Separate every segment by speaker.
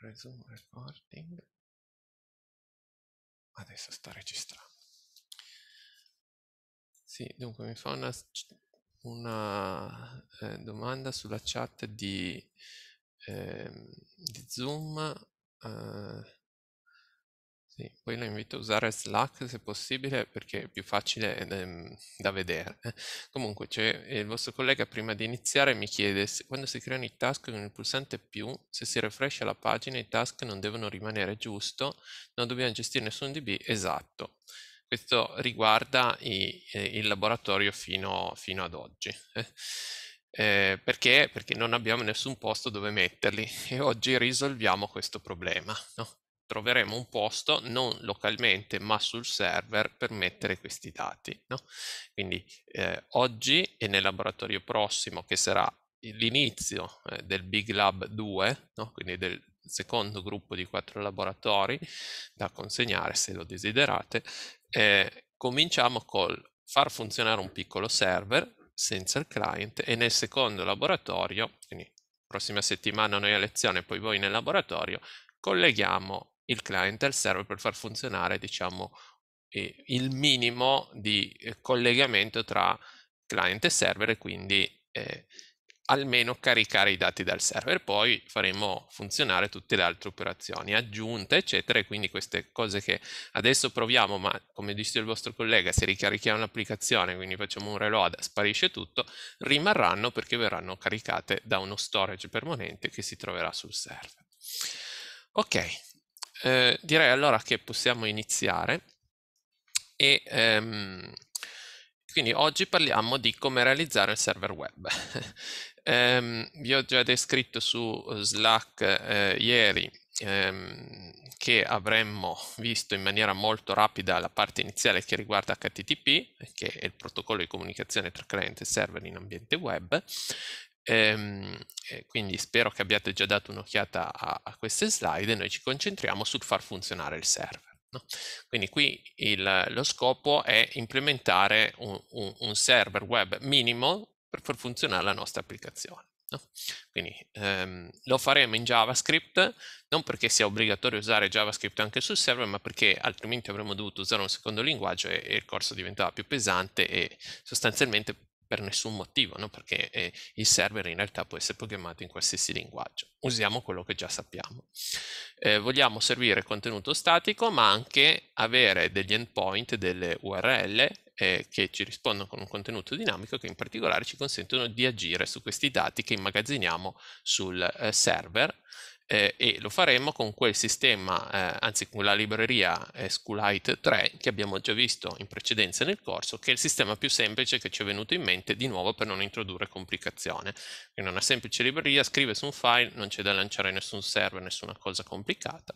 Speaker 1: resume recording adesso sto registrando sì dunque mi fa una, una eh, domanda sulla chat di, eh, di zoom eh, sì, poi lo invito a usare Slack se possibile perché è più facile ehm, da vedere. Eh. Comunque, cioè, il vostro collega prima di iniziare mi chiede se, quando si creano i task con il pulsante più, se si refrescia la pagina i task non devono rimanere giusto, non dobbiamo gestire nessun DB esatto. Questo riguarda i, eh, il laboratorio fino, fino ad oggi. Eh. eh, perché? Perché non abbiamo nessun posto dove metterli e oggi risolviamo questo problema. No? troveremo un posto non localmente ma sul server per mettere questi dati. No? Quindi eh, oggi e nel laboratorio prossimo che sarà l'inizio eh, del Big Lab 2, no? quindi del secondo gruppo di quattro laboratori da consegnare se lo desiderate, eh, cominciamo col far funzionare un piccolo server senza il client e nel secondo laboratorio, quindi prossima settimana noi a lezione e poi voi nel laboratorio, colleghiamo il clientele serve per far funzionare, diciamo, il minimo di eh, collegamento tra client e server e quindi eh, almeno caricare i dati dal server. Poi faremo funzionare tutte le altre operazioni, aggiunte, eccetera. E quindi queste cose che adesso proviamo, ma come dice il vostro collega, se ricarichiamo l'applicazione, quindi facciamo un reload, sparisce tutto, rimarranno perché verranno caricate da uno storage permanente che si troverà sul server. Ok, eh, direi allora che possiamo iniziare e ehm, quindi oggi parliamo di come realizzare il server web. ehm, vi ho già descritto su eh, Slack eh, ieri ehm, che avremmo visto in maniera molto rapida la parte iniziale che riguarda HTTP, che è il protocollo di comunicazione tra cliente e server in ambiente web, Ehm, quindi spero che abbiate già dato un'occhiata a, a, queste slide e noi ci concentriamo sul far funzionare il server. No? Quindi qui il, lo scopo è implementare un, un, un, server web minimo per far funzionare la nostra applicazione. No? Quindi ehm, lo faremo in JavaScript, non perché sia obbligatorio usare JavaScript anche sul server, ma perché altrimenti avremmo dovuto usare un secondo linguaggio e, e il corso diventava più pesante e sostanzialmente per nessun motivo, no? perché eh, il server in realtà può essere programmato in qualsiasi linguaggio. Usiamo quello che già sappiamo. Eh, vogliamo servire contenuto statico, ma anche avere degli endpoint, delle URL eh, che ci rispondono con un contenuto dinamico che in particolare ci consentono di agire su questi dati che immagazziniamo sul eh, server eh, e lo faremo con quel sistema, eh, anzi con la libreria eh, SQLite 3 che abbiamo già visto in precedenza nel corso, che è il sistema più semplice che ci è venuto in mente di nuovo per non introdurre complicazione. Quindi una semplice libreria, scrive su un file, non c'è da lanciare nessun server, nessuna cosa complicata.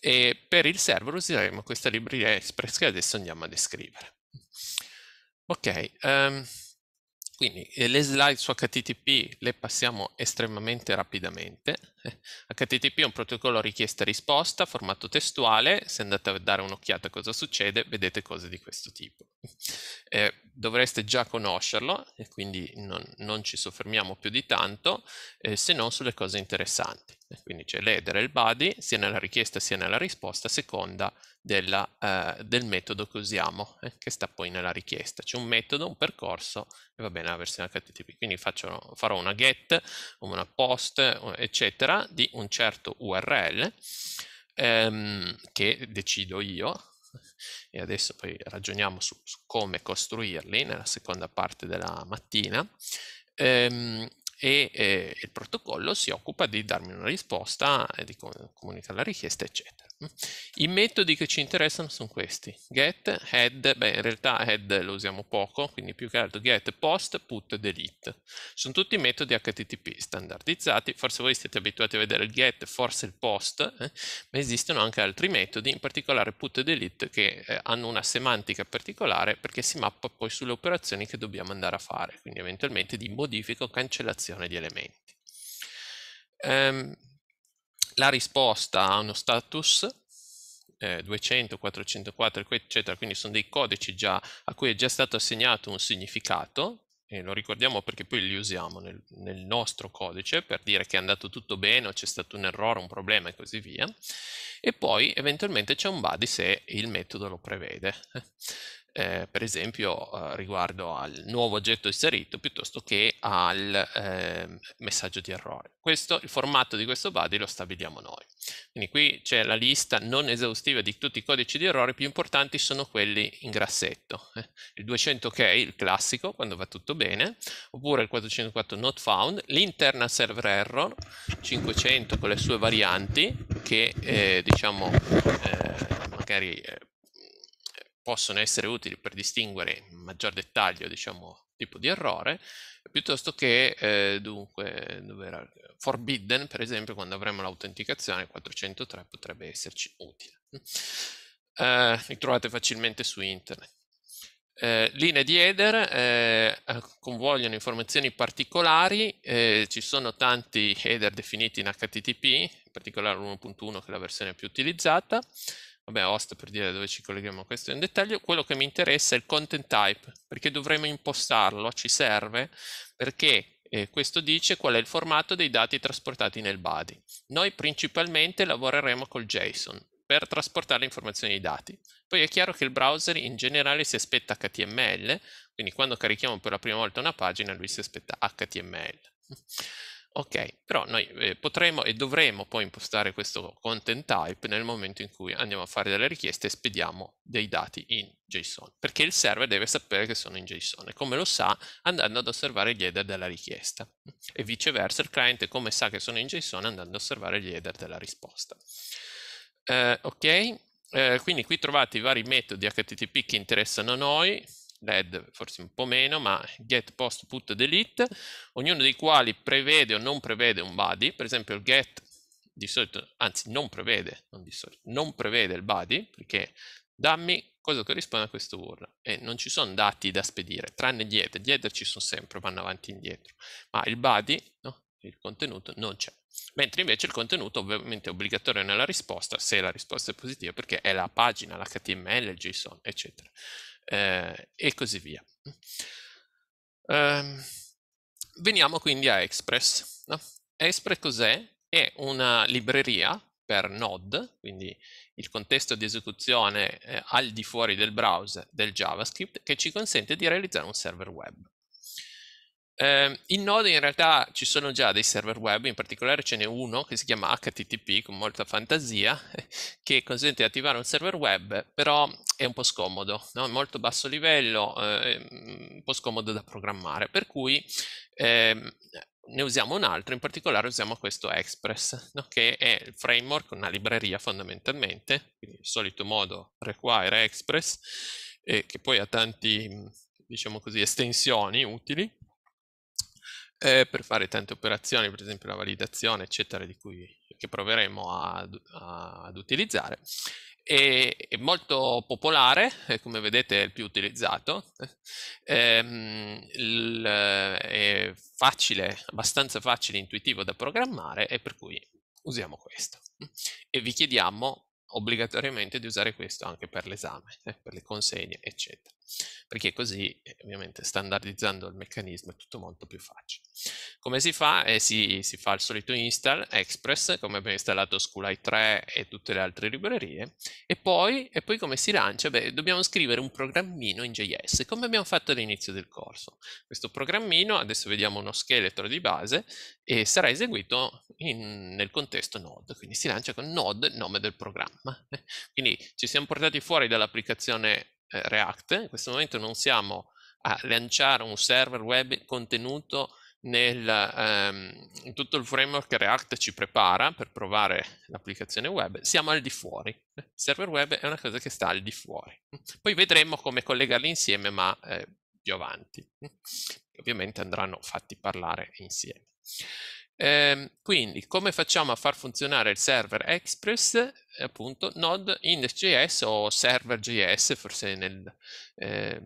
Speaker 1: E per il server useremo questa libreria Express che adesso andiamo a descrivere. Ok, um, quindi eh, le slide su HTTP le passiamo estremamente rapidamente. HTTP è un protocollo richiesta-risposta, formato testuale, se andate a dare un'occhiata a cosa succede, vedete cose di questo tipo. Eh, dovreste già conoscerlo, e quindi non, non ci soffermiamo più di tanto, eh, se non sulle cose interessanti. Quindi c'è l'header e il body, sia nella richiesta sia nella risposta, a seconda della, eh, del metodo che usiamo, eh, che sta poi nella richiesta. C'è un metodo, un percorso, e va bene la versione HTTP. Quindi faccio, farò una get, una post, eccetera, di un certo URL ehm, che decido io e adesso poi ragioniamo su, su, come costruirli nella seconda parte della mattina ehm, e, e, eh, il protocollo si occupa di darmi una risposta, eh, di comunicare la richiesta eccetera. I metodi che ci interessano sono questi, get, head, beh in realtà head lo usiamo poco, quindi più che altro get, post, put, delete. Sono tutti metodi HTTP standardizzati, forse voi siete abituati a vedere il get, forse il post, eh? ma esistono anche altri metodi, in particolare put e delete, che eh, hanno una semantica particolare perché si mappa poi sulle operazioni che dobbiamo andare a fare, quindi eventualmente di modifica o cancellazione di elementi. Um, la risposta ha uno status eh, 200, 404, eccetera, quindi sono dei codici già, a cui è già stato assegnato un significato, e lo ricordiamo perché poi li usiamo nel, nel nostro codice per dire che è andato tutto bene o c'è stato un errore, un problema e così via, e poi eventualmente c'è un body se il metodo lo prevede eh, per esempio eh, riguardo al nuovo oggetto inserito piuttosto che al eh, messaggio di errore. Questo, il formato di questo body lo stabiliamo noi. Quindi qui c'è la lista non esaustiva di tutti i codici di errore, più importanti sono quelli in grassetto. Eh. Il 200 k il classico, quando va tutto bene, oppure il 404 not found, l'internal server error, 500 con le sue varianti che eh, diciamo eh, magari possono essere utili per distinguere in maggior dettaglio, diciamo, tipo di errore, piuttosto che, eh, dunque, forbidden, per esempio, quando avremo l'autenticazione 403 potrebbe esserci utile. Eh, li trovate facilmente su internet. Eh, linee di header eh, eh convogliano informazioni particolari, eh, ci sono tanti header definiti in HTTP, in particolare l'1.1 che è la versione più utilizzata, vabbè, host per dire dove ci colleghiamo a questo in dettaglio, quello che mi interessa è il content type, perché dovremo impostarlo, ci serve, perché eh, questo dice qual è il formato dei dati trasportati nel body. Noi principalmente lavoreremo col JSON per trasportare le informazioni ai dati. Poi è chiaro che il browser in generale si aspetta HTML, quindi quando carichiamo per la prima volta una pagina lui si aspetta HTML. Ok, però noi eh, potremo e dovremo poi impostare questo content type nel momento in cui andiamo a fare delle richieste e spediamo dei dati in JSON, perché il server deve sapere che sono in JSON e come lo sa andando ad osservare gli header della richiesta e viceversa il client come sa che sono in JSON andando ad osservare gli header della risposta. Eh, ok, eh, quindi qui trovate i vari metodi HTTP che interessano a noi, led forse un po' meno, ma get, post, put, delete, ognuno dei quali prevede o non prevede un body, per esempio il get di solito, anzi non prevede, non, di solito, non prevede il body, perché dammi cosa corrisponde a questo url, e non ci sono dati da spedire, tranne gli header, gli header ci sono sempre, vanno avanti e indietro, ma il body, no? il contenuto, non c'è. Mentre invece il contenuto ovviamente è obbligatorio nella risposta, se la risposta è positiva, perché è la pagina, l'HTML, il JSON, eccetera eh, e così via. Eh, veniamo quindi a Express. No? Express cos'è? È una libreria per Node, quindi il contesto di esecuzione eh, al di fuori del browser del JavaScript, che ci consente di realizzare un server web. Eh, in Node in realtà ci sono già dei server web, in particolare ce n'è uno che si chiama HTTP con molta fantasia, che consente di attivare un server web, però è un po' scomodo, no? È molto basso livello, eh, mm, un po' scomodo da programmare, per cui eh, ne usiamo un altro, in particolare usiamo questo Express, no? che è il framework, una libreria fondamentalmente, quindi il solito modo require Express, che poi ha tanti mm, diciamo così, estensioni utili eh, per fare tante operazioni, per esempio la validazione, eccetera, di cui, che proveremo a, a, ad utilizzare. È, è, molto popolare, come vedete è il più utilizzato, è, ehm, è facile, abbastanza facile, intuitivo da programmare e per cui usiamo questo. E vi chiediamo obbligatoriamente di usare questo anche per l'esame, eh, per le consegne, eccetera perché così eh, ovviamente standardizzando il meccanismo è tutto molto più facile. Come si fa? Eh, si, si, fa il solito install Express, come abbiamo installato Sculai 3 e tutte le altre librerie, e poi, e poi come si lancia? Beh, dobbiamo scrivere un programmino in JS, come abbiamo fatto all'inizio del corso. Questo programmino, adesso vediamo uno scheletro di base, e sarà eseguito in, nel contesto Node, quindi si lancia con Node, nome del programma. Quindi ci siamo portati fuori dall'applicazione eh, React, in questo momento non siamo a lanciare un server web contenuto nel, ehm, in tutto il framework che React ci prepara per provare l'applicazione web, siamo al di fuori. Il server web è una cosa che sta al di fuori. Poi vedremo come collegarli insieme, ma eh, più avanti. Ovviamente andranno fatti parlare insieme. Eh, quindi come facciamo a far funzionare il server Express? Eh, appunto node index.js o server.js, forse nel, eh,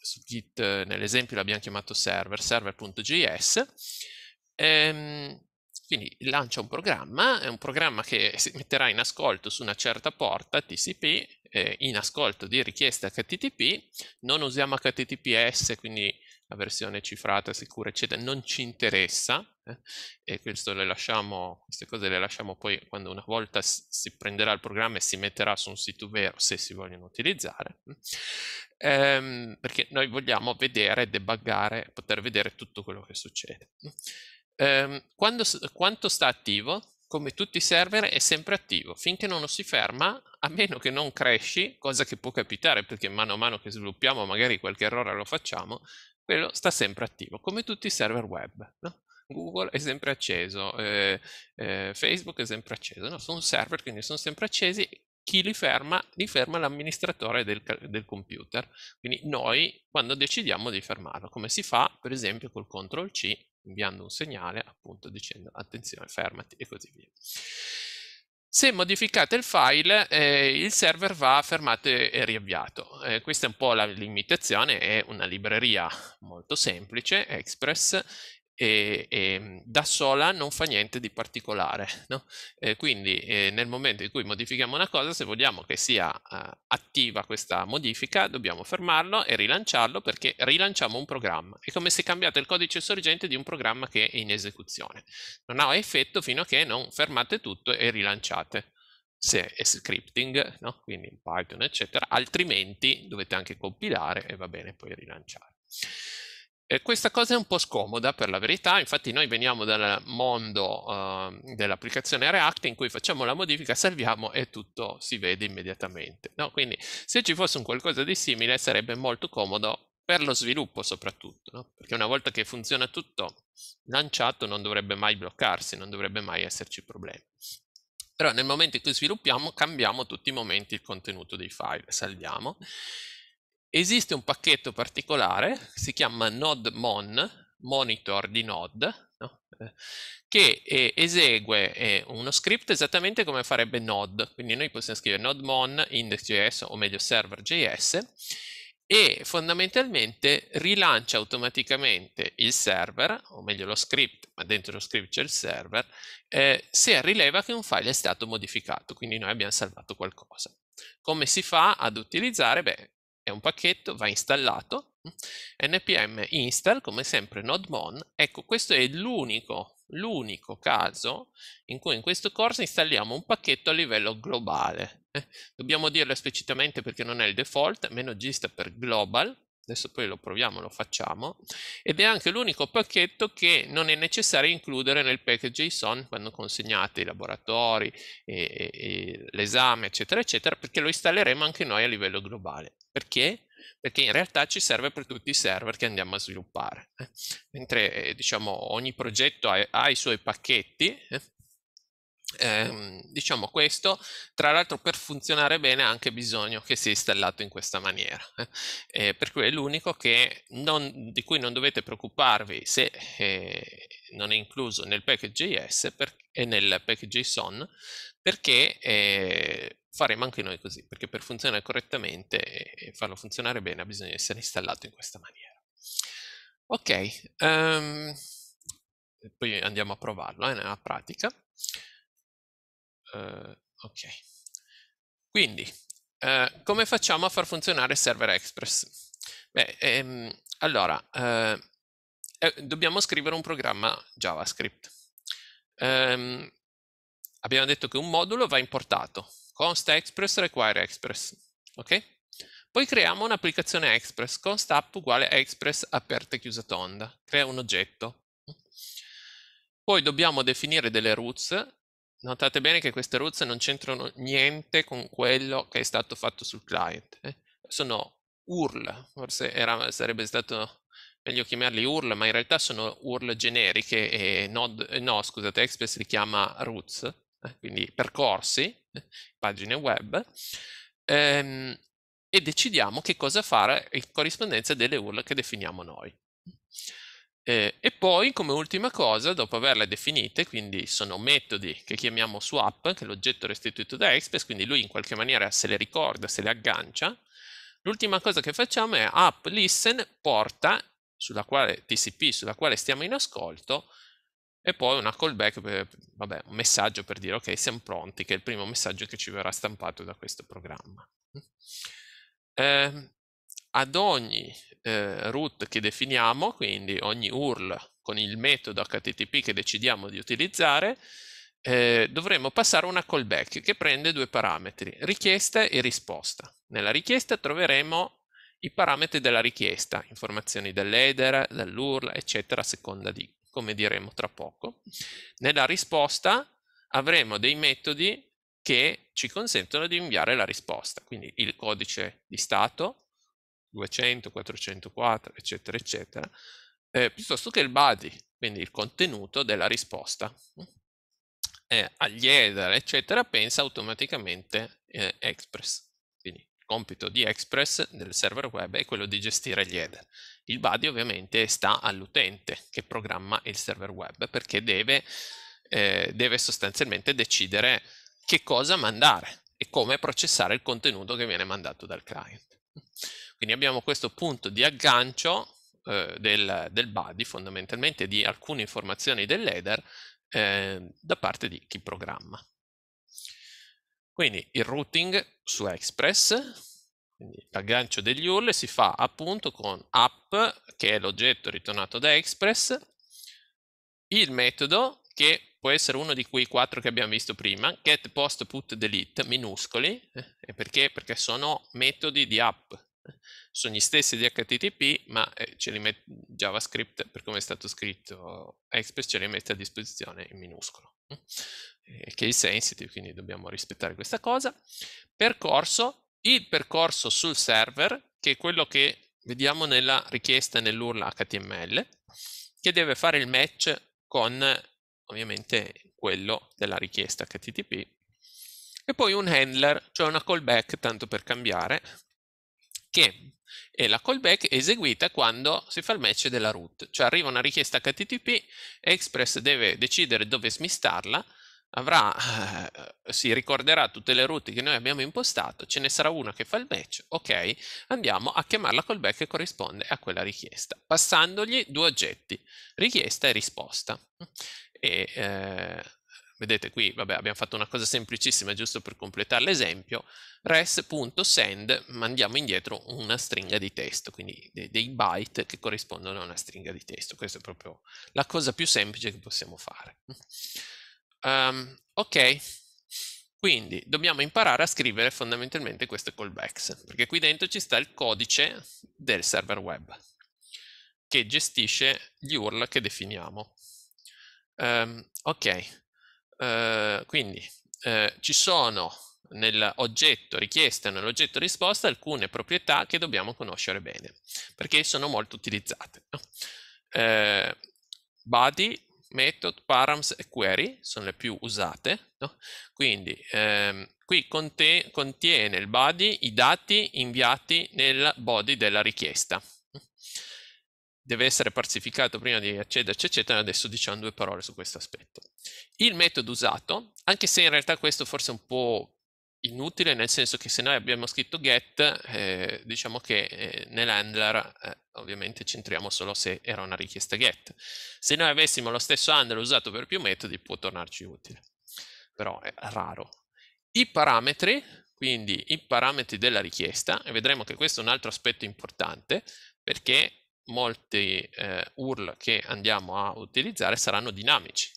Speaker 1: su Git nell'esempio l'abbiamo chiamato server, server.js. Eh, quindi lancia un programma, è un programma che si metterà in ascolto su una certa porta TCP, eh, in ascolto di richiesta HTTP, non usiamo HTTPS, quindi la versione cifrata, sicura, eccetera, non ci interessa eh? e lasciamo, queste cose le lasciamo poi quando una volta si prenderà il programma e si metterà su un sito vero se si vogliono utilizzare, eh, ehm, perché noi vogliamo vedere, debuggare, poter vedere tutto quello che succede. Ehm, quando, quanto sta attivo? Come tutti i server è sempre attivo, finché non lo si ferma a meno che non cresci, cosa che può capitare perché mano a mano che sviluppiamo magari qualche errore lo facciamo, quello sta sempre attivo, come tutti i server web. No? Google è sempre acceso, eh, eh, Facebook è sempre acceso, no? sono server quindi sono sempre accesi, chi li ferma? Li ferma l'amministratore del, del, computer, quindi noi quando decidiamo di fermarlo, come si fa per esempio col CTRL C inviando un segnale appunto dicendo attenzione fermati e così via. Se modificate il file, eh, il server va fermato e riavviato. Eh, questa è un po' la limitazione, è una libreria molto semplice, Express, e, e, ehm, da sola non fa niente di particolare. No? Eh, quindi eh, nel momento in cui modifichiamo una cosa, se vogliamo che sia eh, attiva questa modifica, dobbiamo fermarlo e rilanciarlo perché rilanciamo un programma. È come se cambiate il codice sorgente di un programma che è in esecuzione. Non ha effetto fino a che non fermate tutto e rilanciate se è scripting, no? quindi in Python, eccetera, altrimenti dovete anche compilare e va bene, poi rilanciare. E questa cosa è un po' scomoda per la verità, infatti noi veniamo dal mondo uh, dell'applicazione React in cui facciamo la modifica, salviamo e tutto si vede immediatamente. No? Quindi se ci fosse un qualcosa di simile sarebbe molto comodo per lo sviluppo soprattutto, no? perché una volta che funziona tutto lanciato non dovrebbe mai bloccarsi, non dovrebbe mai esserci problemi. Però nel momento in cui sviluppiamo cambiamo tutti i momenti il contenuto dei file, salviamo Esiste un pacchetto particolare, si chiama NodeMon, monitor di node, no? Eh, che eh, esegue eh, uno script esattamente come farebbe node, quindi noi possiamo scrivere NodeMon, index.js o meglio server.js e fondamentalmente rilancia automaticamente il server, o meglio lo script, ma dentro lo script c'è il server, eh, se rileva che un file è stato modificato, quindi noi abbiamo salvato qualcosa. Come si fa ad utilizzare? Beh, è un pacchetto, va installato, npm install come sempre nodemon, ecco questo è l'unico, l'unico caso in cui in questo corso installiamo un pacchetto a livello globale. Eh, dobbiamo dirlo esplicitamente perché non è il default, meno g per global, adesso poi lo proviamo, lo facciamo, ed è anche l'unico pacchetto che non è necessario includere nel package JSON quando consegnate i laboratori, l'esame, eccetera, eccetera, perché lo installeremo anche noi a livello globale. Perché? Perché in realtà ci serve per tutti i server che andiamo a sviluppare. Eh. Mentre eh, diciamo, ogni progetto ha, i suoi pacchetti, eh, Ehm, diciamo questo, tra l'altro per funzionare bene ha anche bisogno che sia installato in questa maniera, eh, eh per cui è l'unico non, di cui non dovete preoccuparvi se eh, non è incluso nel package.js e nel package.json perché eh, faremo anche noi così, perché per funzionare correttamente e, farlo funzionare bene ha bisogno di essere installato in questa maniera. Ok, um, poi andiamo a provarlo eh, nella pratica eh, ok. Quindi, eh, come facciamo a far funzionare Server Express? Beh, ehm, allora, eh, eh, dobbiamo scrivere un programma JavaScript. Ehm, abbiamo detto che un modulo va importato, const express require express, ok? Poi creiamo un'applicazione Express, const app uguale Express aperta e chiusa tonda, crea un oggetto. Poi dobbiamo definire delle roots Notate bene che queste roots non c'entrano niente con quello che è stato fatto sul client. Eh? Sono URL, forse era, sarebbe stato meglio chiamarli URL, ma in realtà sono URL generiche e node, eh, no, scusate, Express li chiama roots, eh? quindi percorsi, eh? pagine web, ehm, e decidiamo che cosa fare in corrispondenza delle URL che definiamo noi. Eh, e poi come ultima cosa, dopo averle definite, quindi sono metodi che chiamiamo swap, che è l'oggetto restituito da Express, quindi lui in qualche maniera se le ricorda, se le aggancia, l'ultima cosa che facciamo è app listen porta sulla quale TCP sulla quale stiamo in ascolto e poi una callback, per, eh, vabbè, un messaggio per dire ok siamo pronti, che è il primo messaggio che ci verrà stampato da questo programma. Eh, ad ogni eh, root che definiamo, quindi ogni URL con il metodo HTTP che decidiamo di utilizzare, eh, dovremo passare una callback che prende due parametri, richiesta e risposta. Nella richiesta troveremo i parametri della richiesta, informazioni dell'header, dell'URL, eccetera, a seconda di come diremo tra poco. Nella risposta avremo dei metodi che ci consentono di inviare la risposta, quindi il codice di stato, 200, 404, eccetera, eccetera, eh, piuttosto che il body, quindi il contenuto della risposta. Eh, agli header, eccetera, pensa automaticamente eh, Express. Quindi il compito di Express del server web è quello di gestire gli header. Il body ovviamente sta all'utente che programma il server web perché deve, eh, deve sostanzialmente decidere che cosa mandare e come processare il contenuto che viene mandato dal client. Quindi abbiamo questo punto di aggancio eh, del, del, body, fondamentalmente di alcune informazioni del ladder eh, da parte di chi programma. Quindi il routing su Express, l'aggancio degli URL si fa appunto con app, che è l'oggetto ritornato da Express, il metodo che può essere uno di quei quattro che abbiamo visto prima, get, post, put, delete, minuscoli, eh, perché? Perché sono metodi di app, sono gli stessi di HTTP, ma eh, ce li met- JavaScript, per come è stato scritto Express, ce li mette a disposizione in minuscolo. Mm? Eh, che è il sensitive, quindi dobbiamo rispettare questa cosa. Percorso, il percorso sul server, che è quello che vediamo nella richiesta nell'URL HTML, che deve fare il match con ovviamente quello della richiesta HTTP. E poi un handler, cioè una callback, tanto per cambiare, che e la callback è eseguita quando si fa il match della root, cioè arriva una richiesta HTTP, Express deve decidere dove smistarla, avrà, eh, si ricorderà tutte le route che noi abbiamo impostato, ce ne sarà una che fa il match, ok, andiamo a chiamare la callback che corrisponde a quella richiesta, passandogli due oggetti, richiesta e risposta. E, eh, vedete qui, vabbè, abbiamo fatto una cosa semplicissima giusto per completare l'esempio, res.send mandiamo indietro una stringa di testo, quindi dei, dei, byte che corrispondono a una stringa di testo. Questa è proprio la cosa più semplice che possiamo fare. Um, ok, quindi dobbiamo imparare a scrivere fondamentalmente queste callbacks, perché qui dentro ci sta il codice del server web che gestisce gli URL che definiamo. Um, ok, Ehm, quindi eh, ci sono nell'oggetto richiesta e nell'oggetto risposta alcune proprietà che dobbiamo conoscere bene, perché sono molto utilizzate. No? Eh, body, method, params e query sono le più usate. No? Quindi ehm, qui contiene il body i dati inviati nel body della richiesta deve essere parsificato prima di accederci, eccetera. Adesso diciamo due parole su questo aspetto. Il metodo usato, anche se in realtà questo forse è un po' inutile, nel senso che se noi abbiamo scritto get, eh, diciamo che eh, nell'handler eh, ovviamente centriamo solo se era una richiesta get. Se noi avessimo lo stesso handler usato per più metodi può tornarci utile, però è raro. I parametri, quindi i parametri della richiesta, e vedremo che questo è un altro aspetto importante, perché molti eh, URL che andiamo a utilizzare saranno dinamici.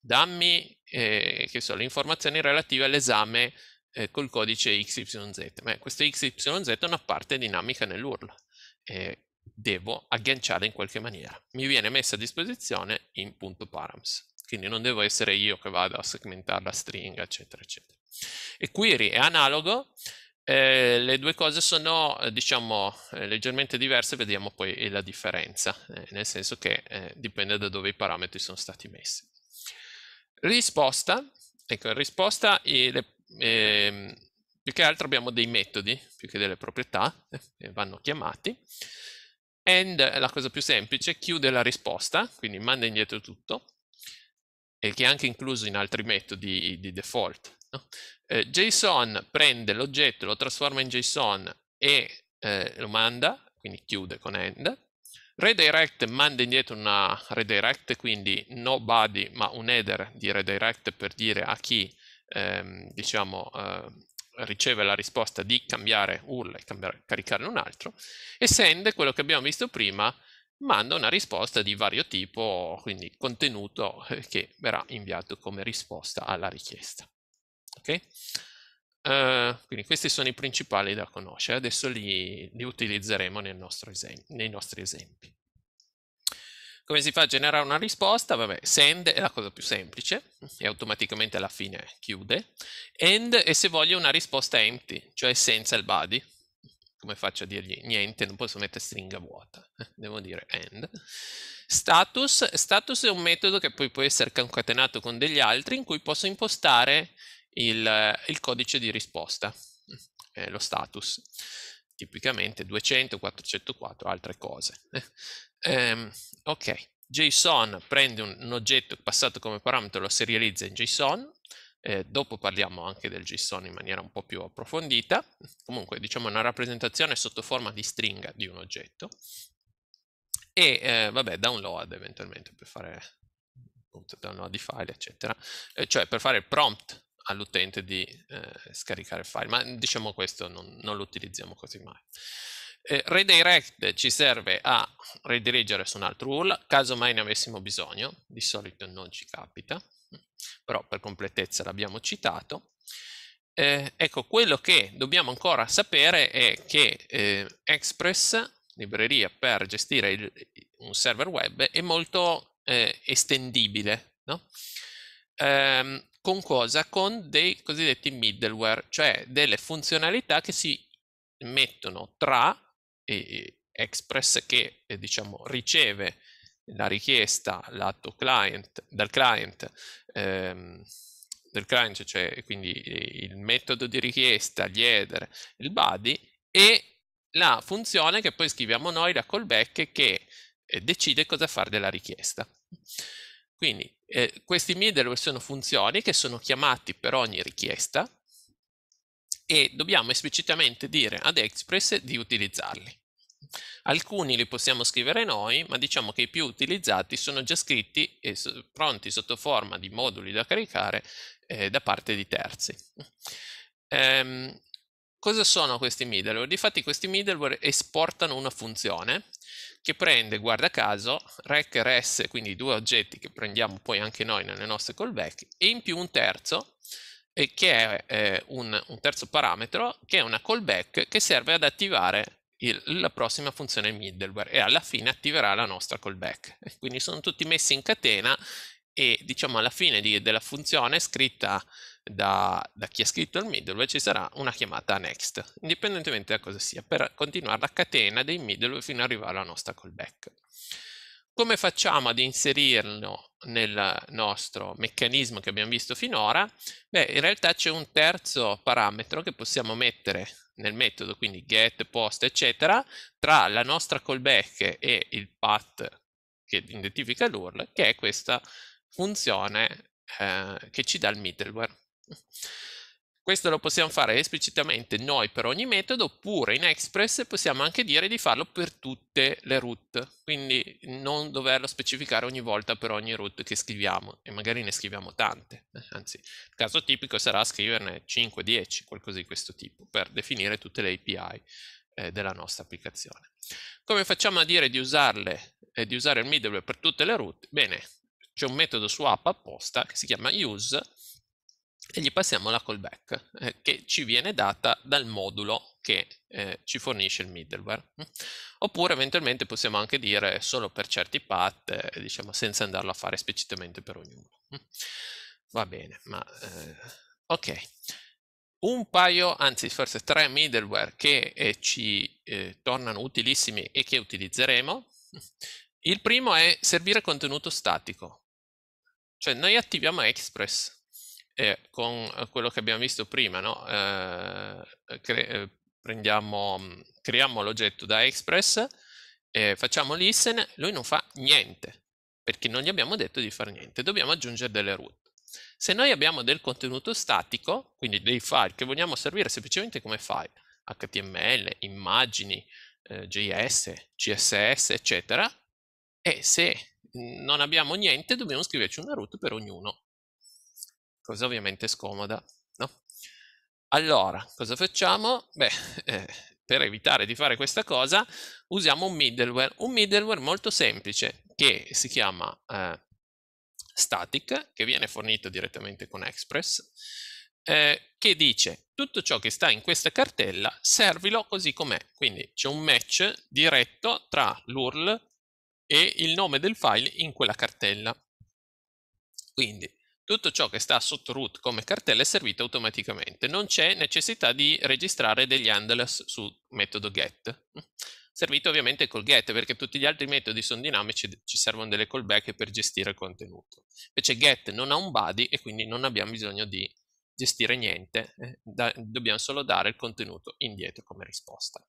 Speaker 1: Dammi eh, so, le informazioni relative all'esame eh, col codice XYZ. Ma questo XYZ è una parte dinamica nell'URL. Eh, devo agganciarla in qualche maniera. Mi viene messa a disposizione in punto params. Quindi non devo essere io che vado a segmentare la stringa, eccetera, eccetera. E query è analogo, eh, le due cose sono, eh, diciamo, eh, leggermente diverse, vediamo poi la differenza, eh, nel senso che eh, dipende da dove i parametri sono stati messi. Risposta, ecco, in risposta le, ehm, più che altro abbiamo dei metodi, più che delle proprietà, che vanno chiamati. And è la cosa più semplice, chiude la risposta, quindi manda indietro tutto, e che è anche incluso in altri metodi di default No? Certo. Eh, JSON prende l'oggetto, lo trasforma in JSON e eh, lo manda, quindi chiude con end. Redirect manda indietro una redirect, quindi no body ma un header di redirect per dire a chi ehm, diciamo, eh, riceve la risposta di cambiare URL e cambiare, caricarne un altro. E send, quello che abbiamo visto prima, manda una risposta di vario tipo, quindi contenuto eh, che verrà inviato come risposta alla richiesta. Okay? Uh, quindi questi sono i principali da conoscere, adesso li, li utilizzeremo esempi, nei nostri esempi. Come si fa a generare una risposta? Vabbè, send è la cosa più semplice e automaticamente alla fine chiude. End è se voglio una risposta empty, cioè senza il body. Come faccio a dirgli niente? Non posso mettere stringa vuota, eh, devo dire end. Status. Status è un metodo che poi può essere concatenato con degli altri in cui posso impostare il, il codice di risposta, eh, lo status, tipicamente 200, 404, altre cose. Eh, ok, JSON prende un, un, oggetto passato come parametro lo serializza in JSON, eh, dopo parliamo anche del JSON in maniera un po' più approfondita, comunque diciamo una rappresentazione sotto forma di stringa di un oggetto, e eh, vabbè download eventualmente per fare appunto download di file eccetera, eh, cioè per fare il prompt all'utente di eh, scaricare file, ma diciamo questo non, non lo utilizziamo così mai. Eh, redirect ci serve a redirigere su un altro URL, caso mai ne avessimo bisogno, di solito non ci capita, però per completezza l'abbiamo citato. Eh, ecco, quello che dobbiamo ancora sapere è che eh, Express, libreria per gestire il, un server web, è molto eh, estendibile. No? Ehm, con cosa? Con dei cosiddetti middleware, cioè delle funzionalità che si mettono tra eh, Express che eh, diciamo, riceve la richiesta lato client, dal client, ehm, del client, cioè quindi eh, il metodo di richiesta, gli header, il body e la funzione che poi scriviamo noi, la callback, che eh, decide cosa fare della richiesta. Quindi eh, questi middleware sono funzioni che sono chiamati per ogni richiesta e dobbiamo esplicitamente dire ad Express di utilizzarli. Alcuni li possiamo scrivere noi, ma diciamo che i più utilizzati sono già scritti e pronti sotto forma di moduli da caricare eh, da parte di terzi. Ehm, Cosa sono questi middleware? Difatti questi middleware esportano una funzione che prende, guarda caso, rec e res, quindi due oggetti che prendiamo poi anche noi nelle nostre callback, e in più un terzo, eh, che è eh, un, un, terzo parametro, che è una callback che serve ad attivare il, la prossima funzione middleware e alla fine attiverà la nostra callback. Quindi sono tutti messi in catena e diciamo alla fine di, della funzione scritta da, da chi ha scritto il middleware ci sarà una chiamata next, indipendentemente da cosa sia, per continuare la catena dei middleware fino ad arrivare alla nostra callback. Come facciamo ad inserirlo nel nostro meccanismo che abbiamo visto finora? Beh, in realtà c'è un terzo parametro che possiamo mettere nel metodo, quindi get, post, eccetera, tra la nostra callback e il path che identifica l'URL, che è questa funzione eh, che ci dà il middleware. Questo lo possiamo fare esplicitamente noi per ogni metodo, oppure in Express possiamo anche dire di farlo per tutte le root, quindi non doverlo specificare ogni volta per ogni root che scriviamo, e magari ne scriviamo tante, eh, anzi il caso tipico sarà scriverne 5-10, qualcosa di questo tipo, per definire tutte le API eh, della nostra applicazione. Come facciamo a dire di usarle e eh, di usare il middleware per tutte le root? Bene, c'è un metodo swap apposta che si chiama use, e gli passiamo la callback eh, che ci viene data dal modulo che eh, ci fornisce il middleware. Mm. Oppure eventualmente possiamo anche dire solo per certi path, eh, diciamo senza andarlo a fare esplicitamente per ognuno. Mm. Va bene, ma eh, ok. Un paio, anzi forse tre middleware che eh, ci eh, tornano utilissimi e che utilizzeremo. Il primo è servire contenuto statico. Cioè noi attiviamo Express, e con eh, quello che abbiamo visto prima, no? eh, cre- eh, prendiamo, mm, creiamo l'oggetto da Express, eh, facciamo listen, lui non fa niente, perché non gli abbiamo detto di fare niente, dobbiamo aggiungere delle root. Se noi abbiamo del contenuto statico, quindi dei file che vogliamo servire semplicemente come file, HTML, immagini, eh, JS, CSS, eccetera, e se non abbiamo niente dobbiamo scriverci una root per ognuno cosa ovviamente scomoda, no? Allora, cosa facciamo? Beh, eh, per evitare di fare questa cosa, usiamo un middleware, un middleware molto semplice che si chiama eh, static, che viene fornito direttamente con Express, eh, che dice tutto ciò che sta in questa cartella servilo così com'è. Quindi c'è un match diretto tra l'URL e il nome del file in quella cartella. Quindi tutto ciò che sta sotto root come cartella è servito automaticamente, non c'è necessità di registrare degli handlers sul metodo get. Servito ovviamente col get, perché tutti gli altri metodi sono dinamici, ci servono delle callback per gestire il contenuto. Invece get non ha un body e quindi non abbiamo bisogno di gestire niente, eh, da, dobbiamo solo dare il contenuto indietro come risposta.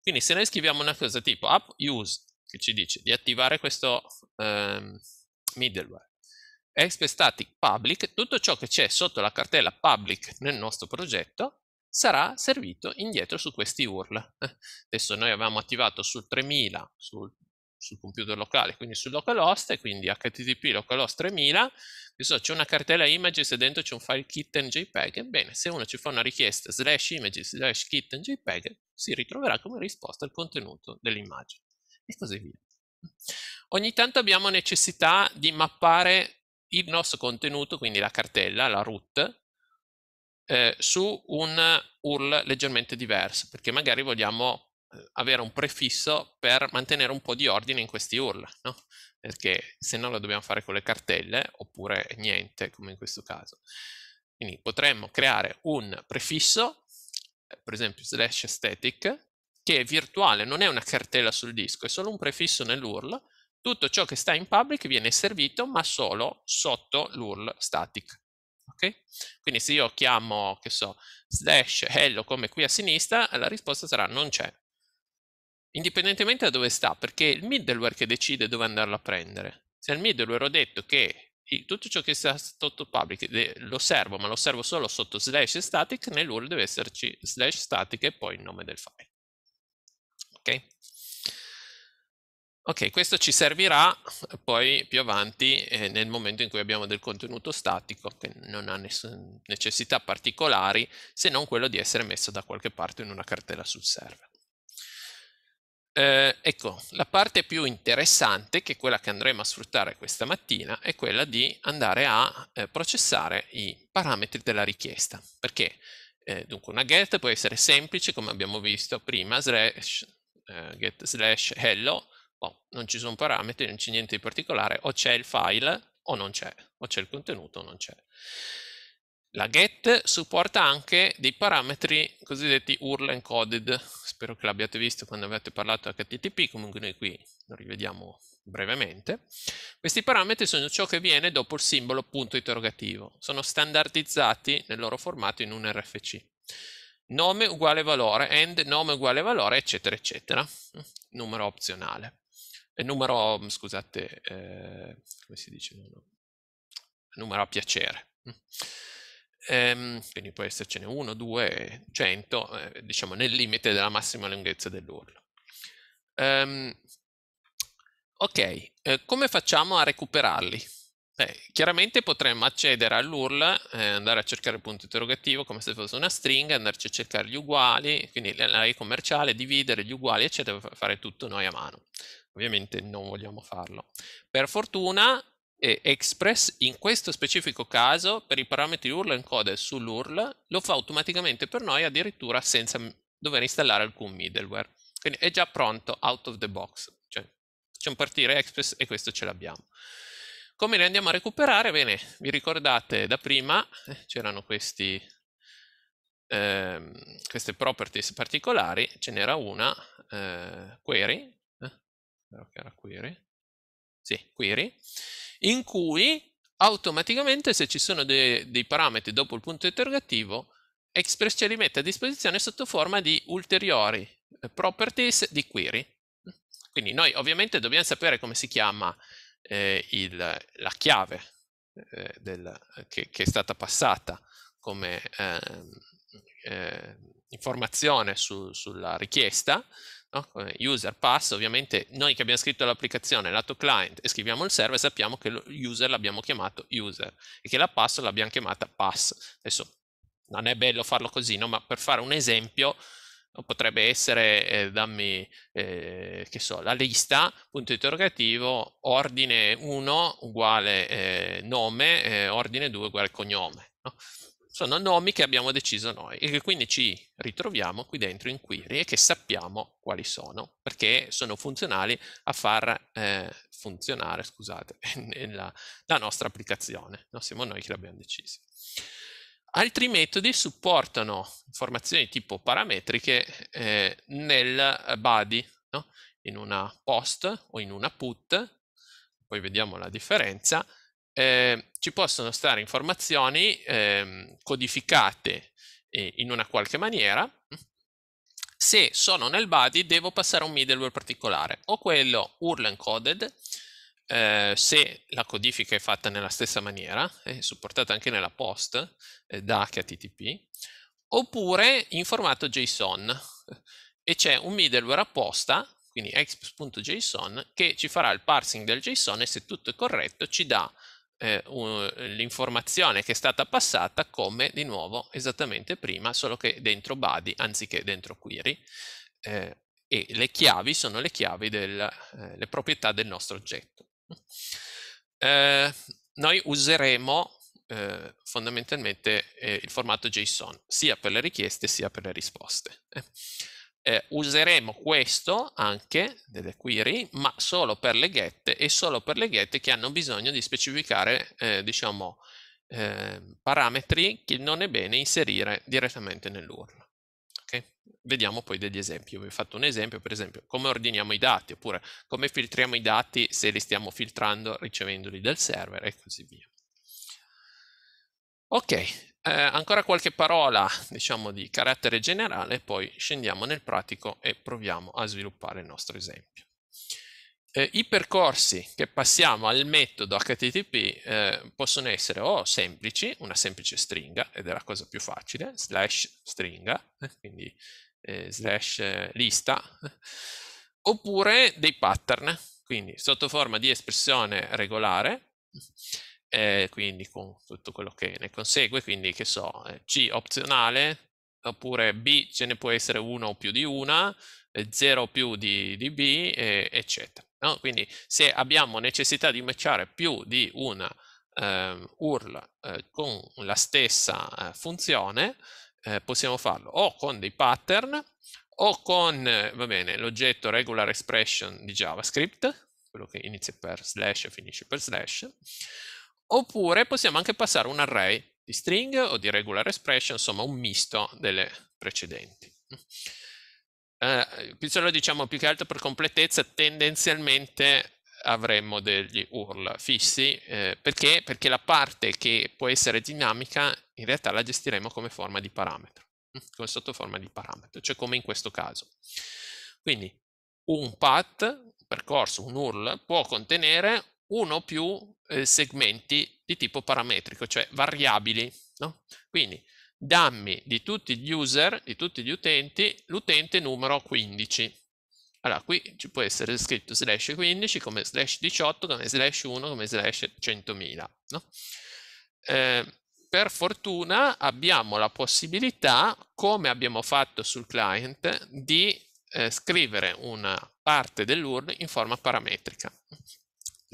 Speaker 1: Quindi se noi scriviamo una cosa tipo app use, che ci dice di attivare questo ehm, middleware, exp static public, tutto ciò che c'è sotto la cartella public nel nostro progetto sarà servito indietro su questi URL. Adesso noi avevamo attivato sul 3000, sul, sul computer locale, quindi sul localhost, quindi http localhost 3000, adesso c'è una cartella images e dentro c'è un file kitten jpeg, ebbene se uno ci fa una richiesta slash images slash kitten jpeg si ritroverà come risposta il contenuto dell'immagine e così via. Ogni tanto abbiamo necessità di mappare il nostro contenuto, quindi la cartella, la root, eh, su un URL leggermente diverso, perché magari vogliamo eh, avere un prefisso per mantenere un po' di ordine in questi URL, no? perché se no lo dobbiamo fare con le cartelle oppure niente, come in questo caso. Quindi potremmo creare un prefisso, eh, per esempio slash static, che è virtuale, non è una cartella sul disco, è solo un prefisso nell'URL tutto ciò che sta in public viene servito ma solo sotto l'URL static. Okay? Quindi se io chiamo, che so, slash hello come qui a sinistra, la risposta sarà non c'è. Indipendentemente da dove sta, perché è il middleware che decide dove andarlo a prendere. Se al middleware ho detto che tutto ciò che sta sotto public lo servo, ma lo servo solo sotto slash static, nell'URL deve esserci slash static e poi il nome del file. Ok, questo ci servirà poi più avanti eh, nel momento in cui abbiamo del contenuto statico che non ha necessità particolari se non quello di essere messo da qualche parte in una cartella sul server. Eh, ecco, la parte più interessante, che è quella che andremo a sfruttare questa mattina, è quella di andare a eh, processare i parametri della richiesta. Perché? Eh, dunque una get può essere semplice, come abbiamo visto prima, slash, eh, get slash hello, boh, non ci sono parametri, non c'è niente di particolare, o c'è il file o non c'è, o c'è il contenuto o non c'è. La get supporta anche dei parametri cosiddetti URL encoded, spero che l'abbiate visto quando avete parlato HTTP, comunque noi qui lo rivediamo brevemente. Questi parametri sono ciò che viene dopo il simbolo punto interrogativo, sono standardizzati nel loro formato in un RFC. Nome uguale valore, end nome uguale valore, eccetera, eccetera, numero opzionale numero, mhmm, scusate, eh, come si dice? Numero a piacere. Ehm, quindi può essercene 1, 2, 100, diciamo nel limite della massima lunghezza dell'urlo. Ehm, ok, eh, come facciamo a recuperarli? Beh, chiaramente potremmo accedere all'URL, eh, andare a cercare il punto interrogativo come se fosse una stringa, andarci a cercare gli uguali, quindi l'area commerciale, dividere gli uguali, eccetera, fare tutto noi a mano. Ovviamente non vogliamo farlo. Per fortuna eh, Express in questo specifico caso per i parametri URL encoder sull'URL lo fa automaticamente per noi addirittura senza dover installare alcun middleware. Quindi è già pronto, out of the box. Cioè, facciamo partire Express e questo ce l'abbiamo. Come li andiamo a recuperare? Bene, vi ricordate da prima eh, c'erano questi ehm, queste properties particolari, ce n'era una, eh, query, spero che era query, sì, query, in cui automaticamente se ci sono dei, dei parametri dopo il punto interrogativo, Express ce li mette a disposizione sotto forma di ulteriori eh, properties di query. Quindi noi ovviamente dobbiamo sapere come si chiama eh, il, la chiave eh, del, che, che, è stata passata come ehm, eh, informazione su, sulla richiesta, no? Eh, user pass, ovviamente noi che abbiamo scritto l'applicazione lato client e scriviamo il server sappiamo che l'user l'abbiamo chiamato user e che la pass l'abbiamo chiamata pass. Adesso non è bello farlo così, no? ma per fare un esempio potrebbe essere, eh, dammi, eh, che so, la lista, punto interrogativo, ordine 1 uguale eh, nome, eh, ordine 2 uguale cognome. No? sono nomi che abbiamo deciso noi e che quindi ci ritroviamo qui dentro in query e che sappiamo quali sono, perché sono funzionali a far eh, funzionare scusate, nella, la nostra applicazione, non siamo noi che l'abbiamo deciso. Altri metodi supportano informazioni tipo parametriche eh, nel body, no? in una post o in una put, poi vediamo la differenza, eh, ci possono stare informazioni eh, codificate eh, in una qualche maniera. Se sono nel body devo passare a un middleware particolare, o quello URL encoded, eh, se la codifica è fatta nella stessa maniera, è supportata anche nella post eh, da HTTP, oppure in formato JSON, e c'è un middleware apposta quindi exp.json, che ci farà il parsing del JSON e se tutto è corretto ci dà eh, un, l'informazione che è stata passata come di nuovo esattamente prima, solo che dentro body anziché dentro query. Eh, e le chiavi sono le chiavi delle eh, proprietà del nostro oggetto. Eh, noi useremo eh, fondamentalmente eh, il formato JSON sia per le richieste sia per le risposte eh, useremo questo anche delle query, ma solo per le get e solo per le get che hanno bisogno di specificare, eh, diciamo, eh, parametri che non è bene inserire direttamente nell'URL. Okay? Vediamo poi degli esempi. vi ho fatto un esempio, per esempio, come ordiniamo i dati, oppure come filtriamo i dati se li stiamo filtrando ricevendoli dal server e così via. Ok, eh, ancora qualche parola, diciamo, di carattere generale, poi scendiamo nel pratico e proviamo a sviluppare il nostro esempio. Eh, I percorsi che passiamo al metodo HTTP eh, possono essere o semplici, una semplice stringa, ed è la cosa più facile, slash stringa, eh, quindi eh, slash eh, lista, oppure dei pattern, quindi sotto forma di espressione regolare, eh, quindi con tutto quello che ne consegue, quindi che so, eh, C opzionale, oppure B ce ne può essere uno o più di una, 0 eh, o più di, di B, eccetera. No? Quindi se abbiamo necessità di matchare più di una eh, URL eh, con la stessa eh, funzione, eh, possiamo farlo o con dei pattern o con, l'oggetto regular expression di JavaScript, quello che inizia per slash e finisce per slash, oppure possiamo anche passare un array di string o di regular expression, insomma un misto delle precedenti. Eh, se lo diciamo più che altro per completezza, tendenzialmente avremmo degli URL fissi, eh, perché? perché la parte che può essere dinamica in realtà la gestiremo come forma di parametro, hm, come forma di parametro, cioè come in questo caso. Quindi un path, un percorso, un URL, può contenere uno o più eh, segmenti di tipo parametrico, cioè variabili. No? Quindi dammi di tutti gli user, di tutti gli utenti, l'utente numero 15. Allora, qui ci può essere scritto slash 15 come slash 18, come slash 1, come slash 100.000. No? Eh, per fortuna abbiamo la possibilità, come abbiamo fatto sul client, di eh, scrivere una parte dell'URL in forma parametrica.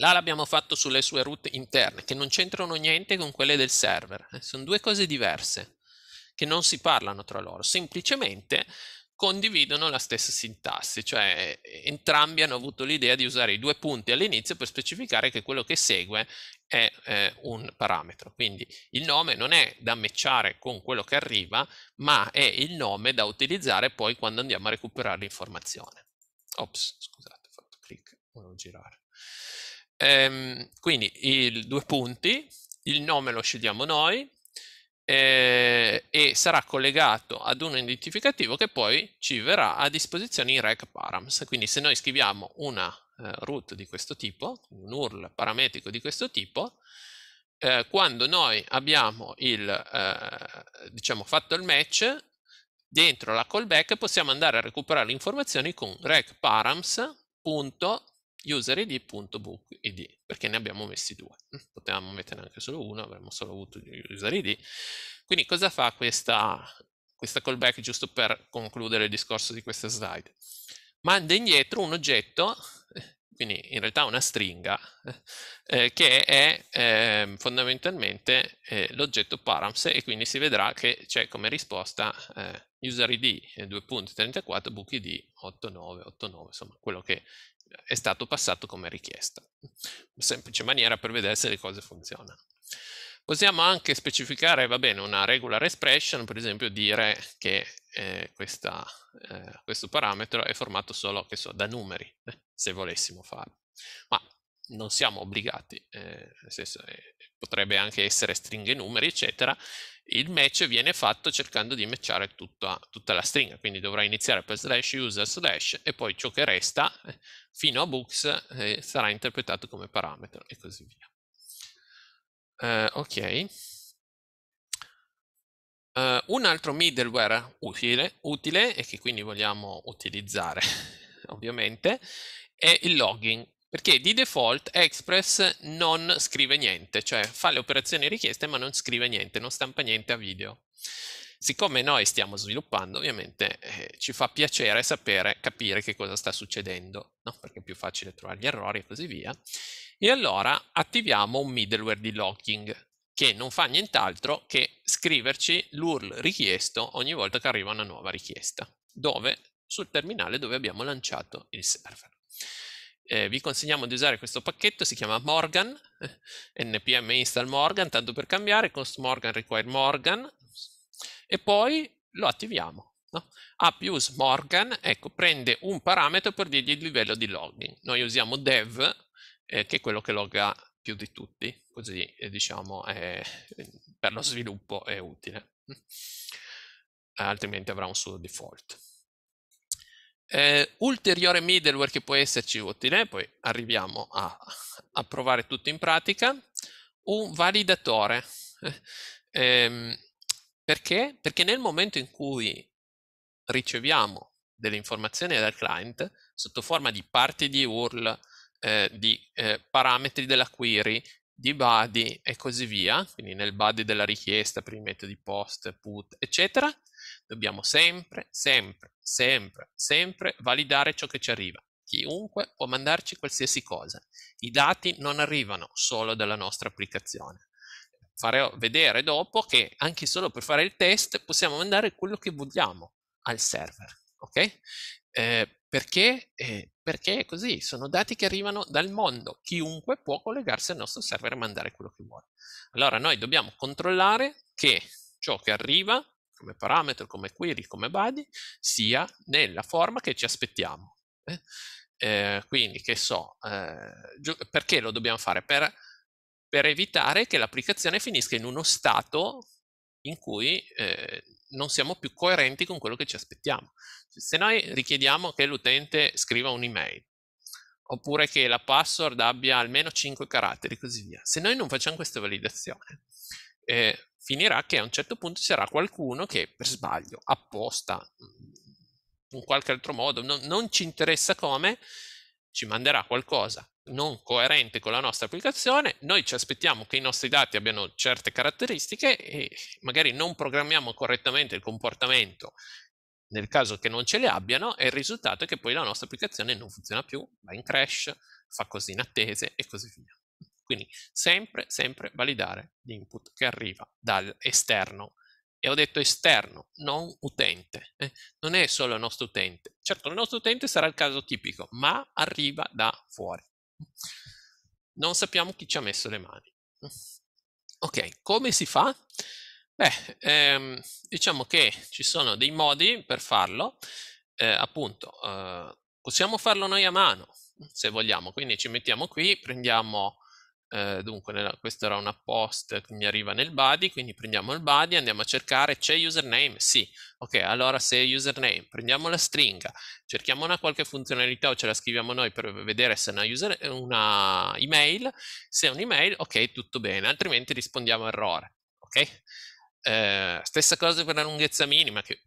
Speaker 1: Là l'abbiamo fatto sulle sue route interne, che non c'entrano niente con quelle del server. Eh. Sono due cose diverse, che non si parlano tra loro. Semplicemente condividono la stessa sintassi, cioè eh, entrambi hanno avuto l'idea di usare i due punti all'inizio per specificare che quello che segue è eh, un parametro. Quindi il nome non è da matchare con quello che arriva, ma è il nome da utilizzare poi quando andiamo a recuperare l'informazione. Ops, scusate, ho fatto clic, volevo girare. Ehm, quindi i due punti, il nome lo scegliamo noi eh, e sarà collegato ad un identificativo che poi ci verrà a disposizione in reg params. Quindi se noi scriviamo una eh, root di questo tipo, un URL parametrico di questo tipo, eh, quando noi abbiamo il, eh, diciamo, fatto il match, dentro la callback possiamo andare a recuperare le informazioni con regparams.com userid.bookid perché ne abbiamo messi due mm, potevamo metterne anche solo uno avremmo solo avuto userid quindi cosa fa questa, questa callback giusto per concludere il discorso di questa slide manda indietro un oggetto eh, quindi in realtà una stringa eh, eh che è eh, fondamentalmente eh, l'oggetto params e quindi si vedrà che c'è come risposta user id 2.34 buchi di 8989 insomma quello che è stato passato come richiesta. Una semplice maniera per vedere se le cose funzionano. Possiamo anche specificare, va bene, una regular expression, per esempio dire che eh, questa, eh, questo parametro è formato solo so, da numeri, eh, se volessimo farlo. Ma non siamo obbligati, eh, nel senso eh, potrebbe anche essere stringhe numeri, eccetera, il match viene fatto cercando di matchare tutta, tutta la stringa, quindi dovrà iniziare per slash user slash e poi ciò che resta eh, fino a books eh, sarà interpretato come parametro e così via. Uh, ok. Uh, un altro middleware utile, utile e che quindi vogliamo utilizzare ovviamente è il login. Perché di default Express non scrive niente, cioè fa le operazioni richieste ma non scrive niente, non stampa niente a video. Siccome noi stiamo sviluppando, ovviamente eh, ci fa piacere sapere, capire che cosa sta succedendo, no? perché è più facile trovare gli errori e così via. E allora attiviamo un middleware di locking che non fa nient'altro che scriverci l'URL richiesto ogni volta che arriva una nuova richiesta, dove sul terminale dove abbiamo lanciato il server. Eh, vi consigliamo di usare questo pacchetto, si chiama Morgan, eh, npm install Morgan, tanto per cambiare, cost Morgan require Morgan, e poi lo attiviamo. No? App use Morgan, ecco, prende un parametro per dirgli il livello di login. Noi usiamo dev, eh, che è quello che logga più di tutti, così eh, diciamo eh, per lo sviluppo è utile, altrimenti avrà un suo default. Eh, ulteriore middleware che può esserci utile, poi arriviamo a, a provare tutto in pratica, un validatore. Eh, perché? Perché nel momento in cui riceviamo delle informazioni dal client sotto forma di parti di URL, eh, di eh, parametri della query, di body e così via, quindi nel body della richiesta per i metodi post, put, eccetera, Dobbiamo sempre, sempre, sempre, sempre validare ciò che ci arriva. Chiunque può mandarci qualsiasi cosa. I dati non arrivano solo dalla nostra applicazione. Farò vedere dopo che anche solo per fare il test possiamo mandare quello che vogliamo al server. Ok? Eh, perché? Eh, perché è così, sono dati che arrivano dal mondo, chiunque può collegarsi al nostro server e mandare quello che vuole. Allora noi dobbiamo controllare che ciò che arriva come parametro, come query, come body, sia nella forma che ci aspettiamo. Eh? Eh, quindi, che so, eh, perché lo dobbiamo fare? Per, per evitare che l'applicazione finisca in uno stato in cui eh, non siamo più coerenti con quello che ci aspettiamo. Se noi richiediamo che l'utente scriva un'email, oppure che la password abbia almeno 5 caratteri, così via. Se noi non facciamo questa validazione, eh, finirà che a un certo punto sarà qualcuno che per sbaglio, apposta, mm, in qualche altro modo, non, non ci interessa come, ci manderà qualcosa non coerente con la nostra applicazione, noi ci aspettiamo che i nostri dati abbiano certe caratteristiche e magari non programmiamo correttamente il comportamento nel caso che non ce le abbiano e il risultato è che poi la nostra applicazione non funziona più, va in crash, fa così in attese e così via. Quindi sempre, sempre validare l'input che arriva dall'esterno. E ho detto esterno, non utente. Eh? Non è solo il nostro utente. Certo, il nostro utente sarà il caso tipico, ma arriva da fuori. Non sappiamo chi ci ha messo le mani. Ok, come si fa? Beh, ehm, diciamo che ci sono dei modi per farlo. Eh, appunto, eh, possiamo farlo noi a mano, se vogliamo. Quindi ci mettiamo qui, prendiamo eh, dunque nella, questo era una post che mi arriva nel body, quindi prendiamo il body, andiamo a cercare, c'è username? Sì, ok, allora se è username, prendiamo la stringa, cerchiamo una qualche funzionalità o ce la scriviamo noi per vedere se è una, user, eh, una email, se è un'email, ok, tutto bene, altrimenti rispondiamo errore, ok? Eh, stessa cosa per la lunghezza minima, che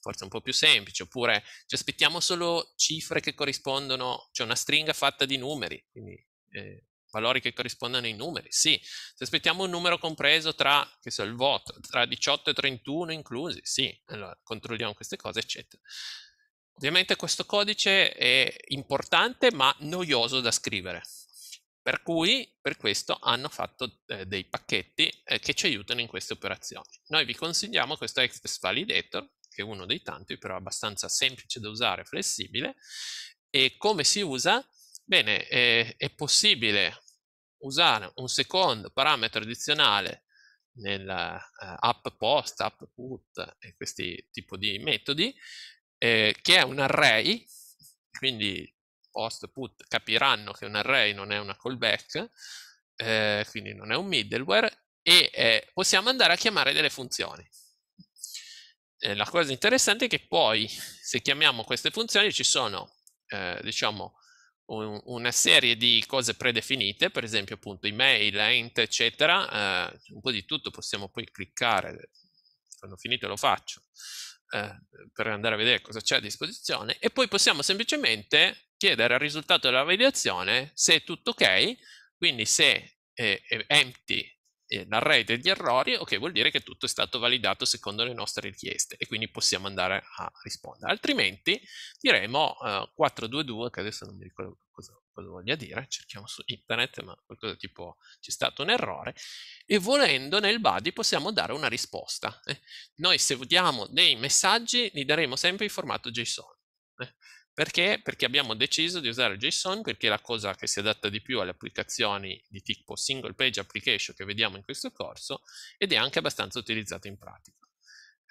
Speaker 1: forse è un po' più semplice, oppure ci aspettiamo solo cifre che corrispondono, cioè una stringa fatta di numeri, quindi... Eh, valori che corrispondano ai numeri, sì. Se aspettiamo un numero compreso tra, che so, il voto, tra 18 e 31 inclusi, sì. Allora, controlliamo queste cose, eccetera. Ovviamente questo codice è importante ma noioso da scrivere. Per cui, per questo, hanno fatto eh, dei pacchetti eh, che ci aiutano in queste operazioni. Noi vi consigliamo questo Access Validator, che è uno dei tanti, però abbastanza semplice da usare, flessibile. E come si usa? Bene, è, eh, è possibile usare un secondo parametro addizionale nell'app eh, post, app put e questi tipi di metodi, eh, che è un array, quindi post, put capiranno che un array non è una callback, eh, quindi non è un middleware, e eh, possiamo andare a chiamare delle funzioni. Eh, la cosa interessante è che poi, se chiamiamo queste funzioni, ci sono, diciamo, un, una serie di cose predefinite, per esempio appunto email, int, eccetera, eh, un po' di tutto possiamo poi cliccare, quando finito lo faccio, eh, per andare a vedere cosa c'è a disposizione e poi possiamo semplicemente chiedere al risultato della validazione se è tutto ok, quindi se è empty l'array degli errori, ok, vuol dire che tutto è stato validato secondo le nostre richieste e quindi possiamo andare a rispondere. Altrimenti diremo eh, 422, che adesso non mi ricordo cosa, cosa voglia dire, cerchiamo su internet, ma qualcosa tipo c'è stato un errore, e volendo nel body possiamo dare una risposta. Eh. Noi se diamo dei messaggi li daremo sempre in formato JSON. Eh. Perché? Perché abbiamo deciso di usare JSON perché è la cosa che si adatta di più alle applicazioni di tipo single page application che vediamo in questo corso ed è anche abbastanza utilizzato in pratica.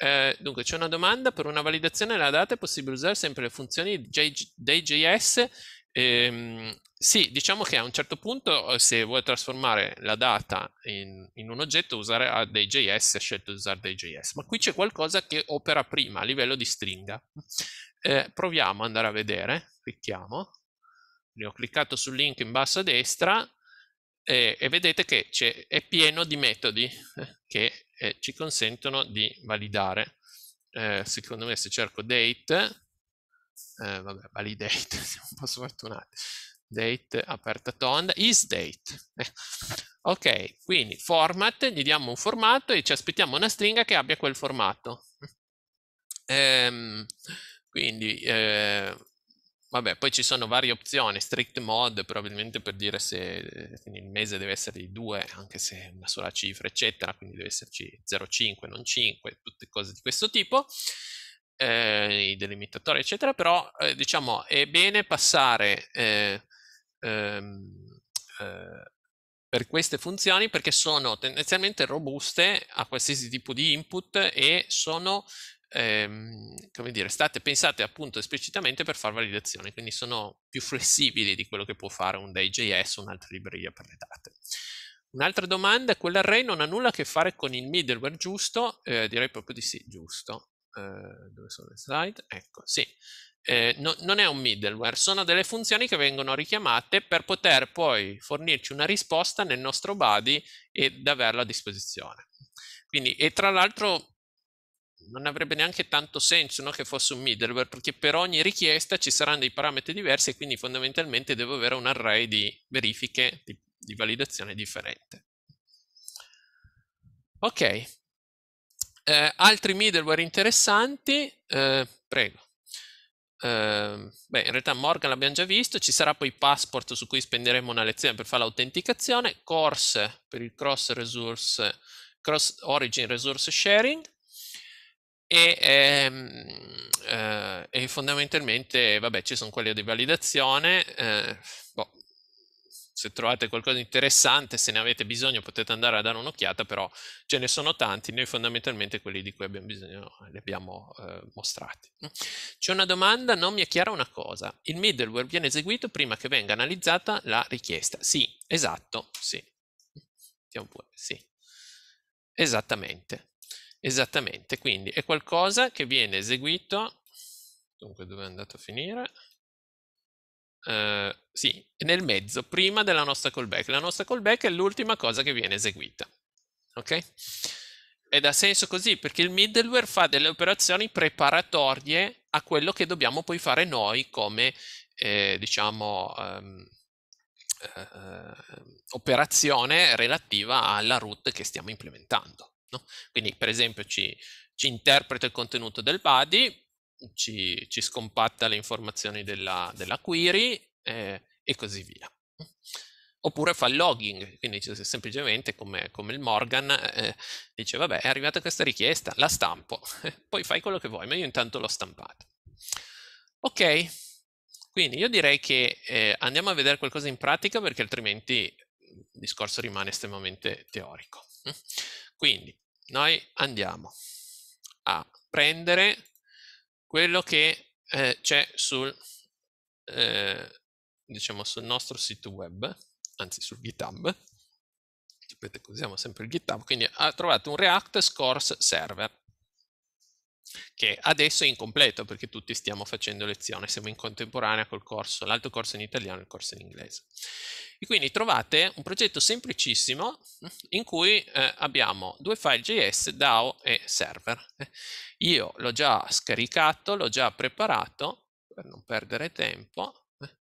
Speaker 1: Eh, dunque c'è una domanda, per una validazione della data è possibile usare sempre le funzioni di JS e, ehm, sì, diciamo che a un certo punto se vuoi trasformare la data in, in un oggetto usare dei JS, ha scelto di usare dei JS, ma qui c'è qualcosa che opera prima a livello di stringa. Eh, proviamo ad andare a vedere, clicchiamo, Ne ho cliccato sul link in basso a destra e, eh, e vedete che è, è pieno di metodi eh, che eh, ci consentono di validare. Eh, secondo me se cerco date eh, vabbè, validate, siamo un po' sfortunati, date aperta tonda, is date. Eh, ok, quindi format, gli diamo un formato e ci aspettiamo una stringa che abbia quel formato. Ehm, quindi, eh, vabbè, poi ci sono varie opzioni, strict mode, probabilmente per dire se il mese deve essere di 2, anche se è una sola cifra, eccetera, quindi deve esserci 0,5, non 5, tutte cose di questo tipo eh, i delimitatori, eccetera, però eh, diciamo è bene passare eh, ehm, eh, per queste funzioni perché sono tendenzialmente robuste a qualsiasi tipo di input e sono, ehm, come dire, state pensate appunto esplicitamente per fare validazione, quindi sono più flessibili di quello che può fare un Day.js o un'altra libreria per le date. Un'altra domanda, quell'array non ha nulla a che fare con il middleware giusto? Eh, direi proprio di sì, giusto. Eh, dove sono le slide? Ecco, sì. Eh, no, non è un middleware, sono delle funzioni che vengono richiamate per poter poi fornirci una risposta nel nostro body ed averla a disposizione. Quindi, e tra l'altro non avrebbe neanche tanto senso no, che fosse un middleware, perché per ogni richiesta ci saranno dei parametri diversi e quindi fondamentalmente devo avere un array di verifiche di, di validazione differente. Ok, eh, altri middleware interessanti, eh, prego. Eh, beh, in realtà Morgan l'abbiamo già visto, ci sarà poi Passport su cui spenderemo una lezione per fare l'autenticazione, Course per il cross, resource, cross origin resource sharing e, ehm, eh, e fondamentalmente vabbè, ci sono quelle di validazione, eh, boh, se trovate qualcosa di interessante, se ne avete bisogno potete andare a dare un'occhiata, però ce ne sono tanti, noi fondamentalmente quelli di cui abbiamo bisogno eh, li abbiamo eh, mostrati. C'è una domanda, non mi è chiara una cosa, il middleware viene eseguito prima che venga analizzata la richiesta? Sì, esatto, sì, sì. esattamente, esattamente, quindi è qualcosa che viene eseguito, dunque dove è andato a finire? Ehm, sì, nel mezzo, prima della nostra callback. La nostra callback è l'ultima cosa che viene eseguita. Ok? Ed ha senso così perché il middleware fa delle operazioni preparatorie a quello che dobbiamo poi fare noi come, eh, diciamo, um, uh, operazione relativa alla root che stiamo implementando. No? Quindi, per esempio, ci, ci interpreta il contenuto del body, ci, ci scompatta le informazioni della, della query eh, e così via. Oppure fa il logging, quindi semplicemente come, come il Morgan eh, dice vabbè è arrivata questa richiesta, la stampo, poi fai quello che vuoi, ma io intanto l'ho stampata. Ok, quindi io direi che eh, andiamo a vedere qualcosa in pratica perché altrimenti il discorso rimane estremamente teorico. Quindi noi andiamo a prendere quello che eh, c'è sul, eh, diciamo sul nostro sito web, anzi sul GitHub. Sapete che usiamo sempre il GitHub, quindi ha trovato un React Scores Server che adesso è incompleto perché tutti stiamo facendo lezione, siamo in contemporanea col corso, l'altro corso in italiano e il corso in inglese. E quindi trovate un progetto semplicissimo eh, in cui eh, abbiamo due file JS, DAO e server. Eh. Io l'ho già scaricato, l'ho già preparato per non perdere tempo eh,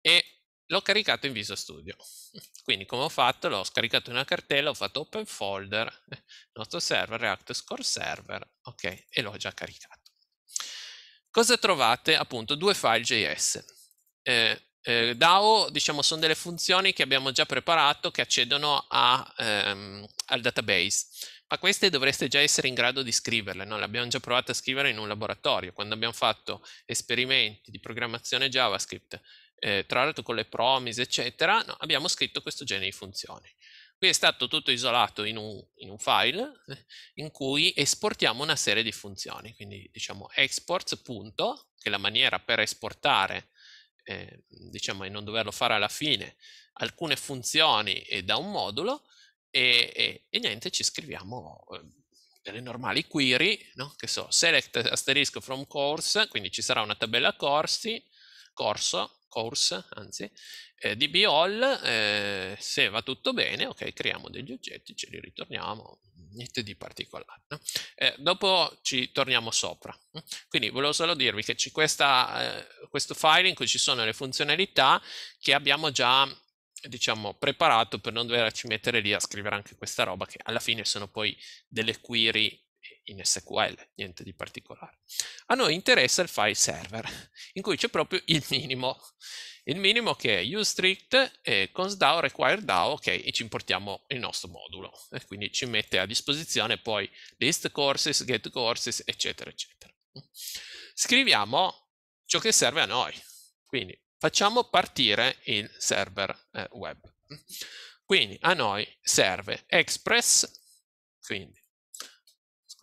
Speaker 1: e l'ho caricato in Visual Studio. Quindi come ho fatto? L'ho scaricato in una cartella, ho fatto open folder, nostro server, React Score Server, ok, e l'ho già caricato. Cosa trovate? Appunto, due file JS. Eh, eh, DAO, diciamo, sono delle funzioni che abbiamo già preparato che accedono a, ehm, al database. Ma queste dovreste già essere in grado di scriverle, no? le abbiamo già provate a scrivere in un laboratorio, quando abbiamo fatto esperimenti di programmazione JavaScript eh, tra l'altro con le promise, eccetera, no, abbiamo scritto questo genere di funzioni. Qui è stato tutto isolato in un, in un file eh, in cui esportiamo una serie di funzioni, quindi diciamo exports, punto, che è la maniera per esportare, eh, diciamo, e non doverlo fare alla fine, alcune funzioni da un modulo, e, e, e niente, ci scriviamo eh, delle normali query, no? che so, select asterisco from course, quindi ci sarà una tabella corsi, corso, course, anzi, eh, di all, eh, se va tutto bene, ok, creiamo degli oggetti, ce li ritorniamo, niente di particolare. No? Eh, dopo ci torniamo sopra. Mm? Quindi volevo solo dirvi che c'è questa, eh, questo file in cui ci sono le funzionalità che abbiamo già diciamo preparato per non doverci mettere lì a scrivere anche questa roba che alla fine sono poi delle query in SQL, niente di particolare. A noi interessa il file server, in cui c'è proprio il minimo. Il minimo che è usestrict e consdao requireDAO, ok, e ci importiamo il nostro modulo. E quindi ci mette a disposizione poi list courses, get courses, eccetera, eccetera. Scriviamo ciò che serve a noi. Quindi facciamo partire il server eh, web. Quindi a noi serve Express, quindi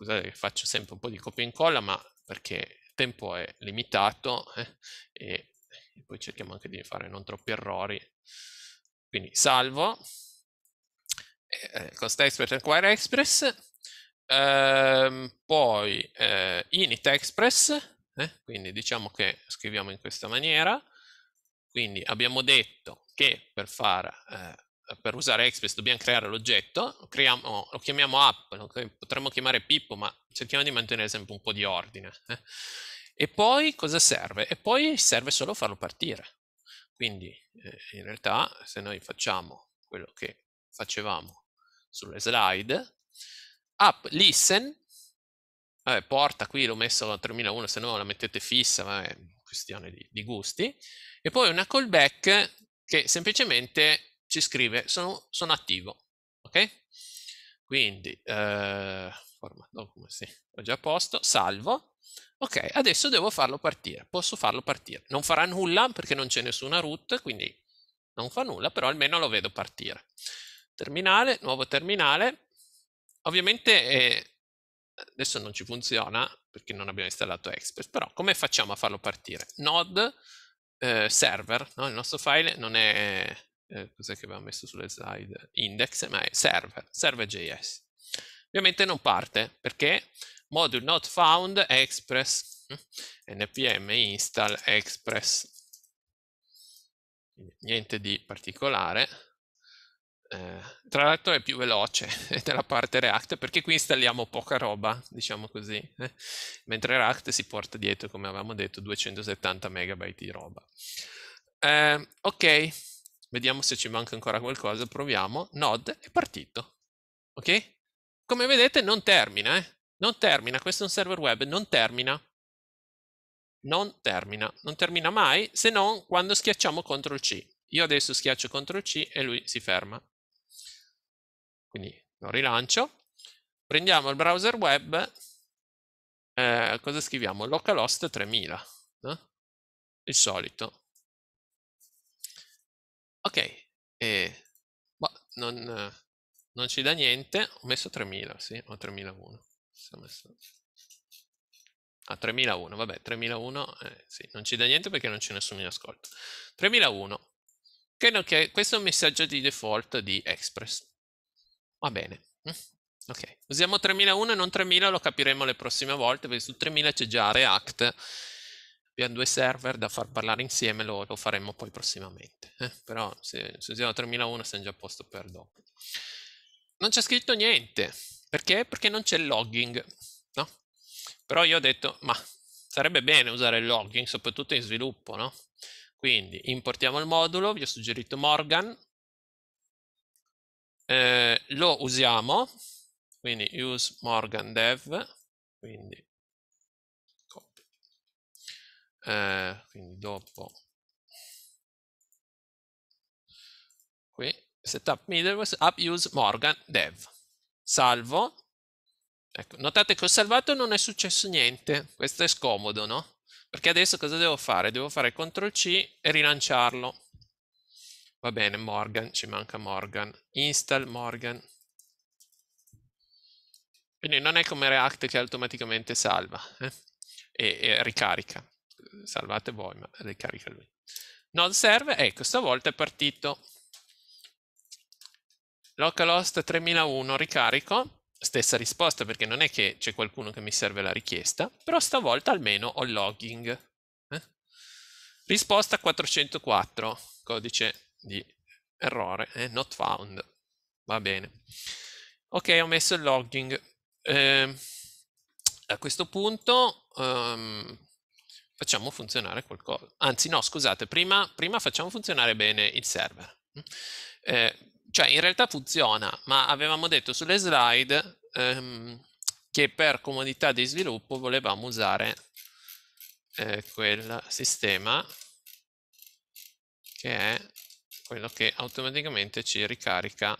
Speaker 1: scusate che faccio sempre un po' di copia e incolla, ma perché il tempo è limitato eh, e, poi cerchiamo anche di fare non troppi errori. Quindi salvo, eh, eh con StackExpress Acquire Express, ehm, poi eh, Init Express, eh, quindi diciamo che scriviamo in questa maniera, quindi abbiamo detto che per far eh, per usare Express dobbiamo creare l'oggetto, lo, creiamo, lo chiamiamo app, lo potremmo chiamare Pippo, ma cerchiamo di mantenere sempre un po' di ordine. Eh. E poi cosa serve? E poi serve solo farlo partire. Quindi eh, in realtà se noi facciamo quello che facevamo sulle slide, app listen, vabbè, porta qui l'ho messo a 3001, se no la mettete fissa, ma vabbè, questione di, di gusti, e poi una callback che semplicemente ci scrive sono, sono attivo, ok? Quindi, eh, formato, sì, ho già posto, salvo. Ok, adesso devo farlo partire, posso farlo partire. Non farà nulla perché non c'è nessuna root, quindi non fa nulla, però almeno lo vedo partire. Terminale, nuovo terminale. Ovviamente eh, adesso non ci funziona perché non abbiamo installato Express, però come facciamo a farlo partire? Node eh, server, no? il nostro file non è eh, cos'è che avevamo messo sulle slide? Index, ma è serve, serve.js. Ovviamente non parte perché module not found express, npm hm, install express. Niente di particolare. Eh, tra l'altro è più veloce della parte React perché qui installiamo poca roba, diciamo così, eh? mentre React si porta dietro, come avevamo detto, 270 MB di roba. Eh, ok, Vediamo se ci manca ancora qualcosa, proviamo. Node è partito. Ok? Come vedete non termina, eh? Non termina, questo è un server web, non termina. Non termina, non termina mai se non quando schiacciamo CTRL C. Io adesso schiaccio CTRL C e lui si ferma. Quindi lo rilancio. Prendiamo il browser web. Eh, cosa scriviamo? Localhost 3000. Eh? Il solito. Ok, e, boh, non, non, ci dà niente. Ho messo 3000, sì, ho 3001. Sì, messo... Ah, 3001, vabbè, 3001, eh, sì, non ci dà niente perché non c'è nessuno in ascolto. 3001. Credo che questo è un messaggio di default di Express. Va bene. Mm, ok, usiamo 3001 e non 3000, lo capiremo le prossime volte, perché su 3000 c'è già React abbiamo due server da far parlare insieme, lo, lo faremo poi prossimamente. Eh? Però se, se usiamo 3001 siamo già a posto per dopo. Non c'è scritto niente, perché? Perché non c'è il logging, no? Però io ho detto, ma sarebbe bene usare il logging, soprattutto in sviluppo, no? Quindi importiamo il modulo, vi ho suggerito Morgan, eh, lo usiamo, quindi use Morgan Dev, quindi eh, quindi dopo qui setup middleware app use morgan dev salvo ecco, notate che ho salvato e non è successo niente questo è scomodo no perché adesso cosa devo fare devo fare ctrl c e rilanciarlo va bene morgan ci manca morgan install morgan quindi non è come React che automaticamente salva eh? e, e ricarica salvate voi, ma ricarica lui. Node serve, ecco, stavolta è partito. Localhost 3001, ricarico, stessa risposta perché non è che c'è qualcuno che mi serve la richiesta, però stavolta almeno ho il logging. Eh? Risposta 404, codice di errore, eh? not found. Va bene. Ok, ho messo il logging. Eh, a questo punto um, facciamo funzionare qualcosa. Anzi, no, scusate, prima, prima facciamo funzionare bene il server. Eh, cioè, in realtà funziona, ma avevamo detto sulle slide ehm, che per comodità di sviluppo volevamo usare eh, quel sistema che è quello che automaticamente ci ricarica,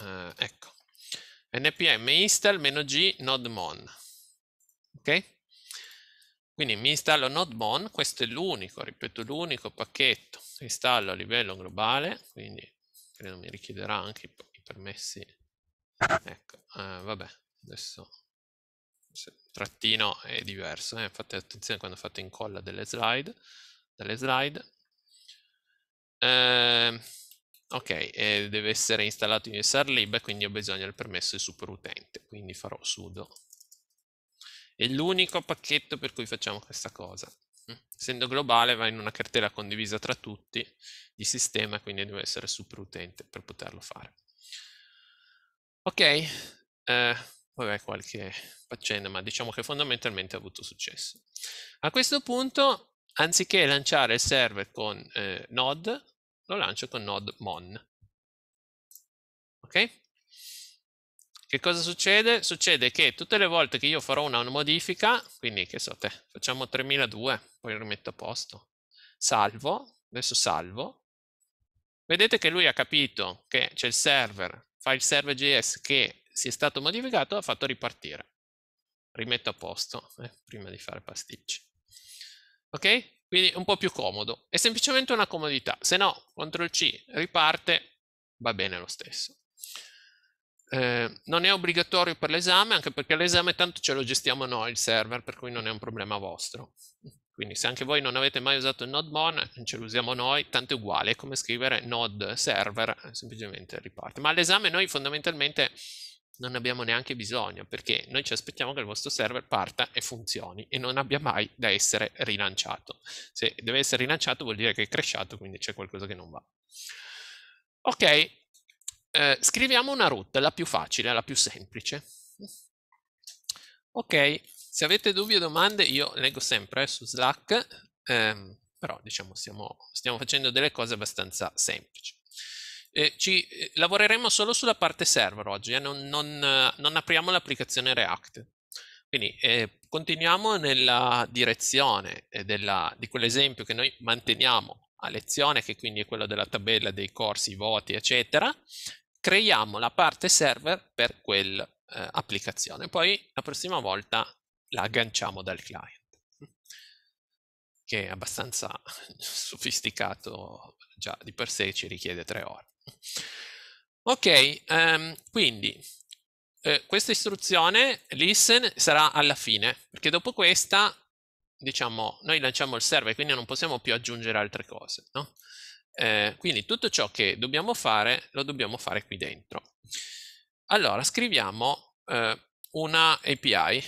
Speaker 1: eh, ecco, npm install-g nodemon, ok? Quindi mi installo NodeMon, questo è l'unico, ripeto, l'unico pacchetto che installo a livello globale, quindi credo mi richiederà anche i, i permessi. Ecco, eh, vabbè, adesso trattino è diverso, eh? fate attenzione quando fate incolla delle slide, delle slide. Eh, ok, eh, deve essere installato in SRLib, quindi ho bisogno del permesso di superutente, quindi farò sudo è l'unico pacchetto per cui facciamo questa cosa. Mm. Essendo globale va in una cartella condivisa tra tutti di sistema, quindi deve essere super utente per poterlo fare. Ok, eh, vabbè qualche faccenda, ma diciamo che fondamentalmente ha avuto successo. A questo punto, anziché lanciare il server con eh, Node, lo lancio con Node Mon. Ok? Che cosa succede? Succede che tutte le volte che io farò una modifica, quindi che so te, facciamo 3002, poi lo rimetto a posto, salvo, adesso salvo, vedete che lui ha capito che c'è il server, file server.js che si è stato modificato, ha fatto ripartire. Rimetto a posto, eh, prima di fare pasticci. Ok? Quindi un po' più comodo. È semplicemente una comodità, se no, CTRL-C riparte, va bene lo stesso. Eh, non è obbligatorio per l'esame, anche perché l'esame tanto ce lo gestiamo noi il server, per cui non è un problema vostro. Quindi se anche voi non avete mai usato il NodeMon, ce lo usiamo noi, tanto è uguale, è come scrivere node server, eh, semplicemente riparte. Ma all'esame noi fondamentalmente non abbiamo neanche bisogno, perché noi ci aspettiamo che il vostro server parta e funzioni e non abbia mai da essere rilanciato. Se deve essere rilanciato vuol dire che è crashato, quindi c'è qualcosa che non va. Ok, eh, scriviamo una root, la più facile, la più semplice. Ok, se avete dubbi o domande, io leggo sempre eh, su Slack, ehm, però diciamo stiamo, stiamo, facendo delle cose abbastanza semplici. Eh, ci, lavoreremo solo sulla parte server oggi, eh, non, non, non, apriamo l'applicazione React. Quindi eh, continuiamo nella direzione della, di quell'esempio che noi manteniamo a lezione, che quindi è quello della tabella dei corsi, i voti, eccetera, creiamo la parte server per quell'applicazione. Eh, Poi la prossima volta la agganciamo dal client, che è abbastanza sofisticato già di per sé, ci richiede tre ore. Ok, um, quindi eh, questa istruzione listen sarà alla fine, perché dopo questa, diciamo, noi lanciamo il server, quindi non possiamo più aggiungere altre cose, no? Eh, quindi tutto ciò che dobbiamo fare lo dobbiamo fare qui dentro. Allora scriviamo eh, una API,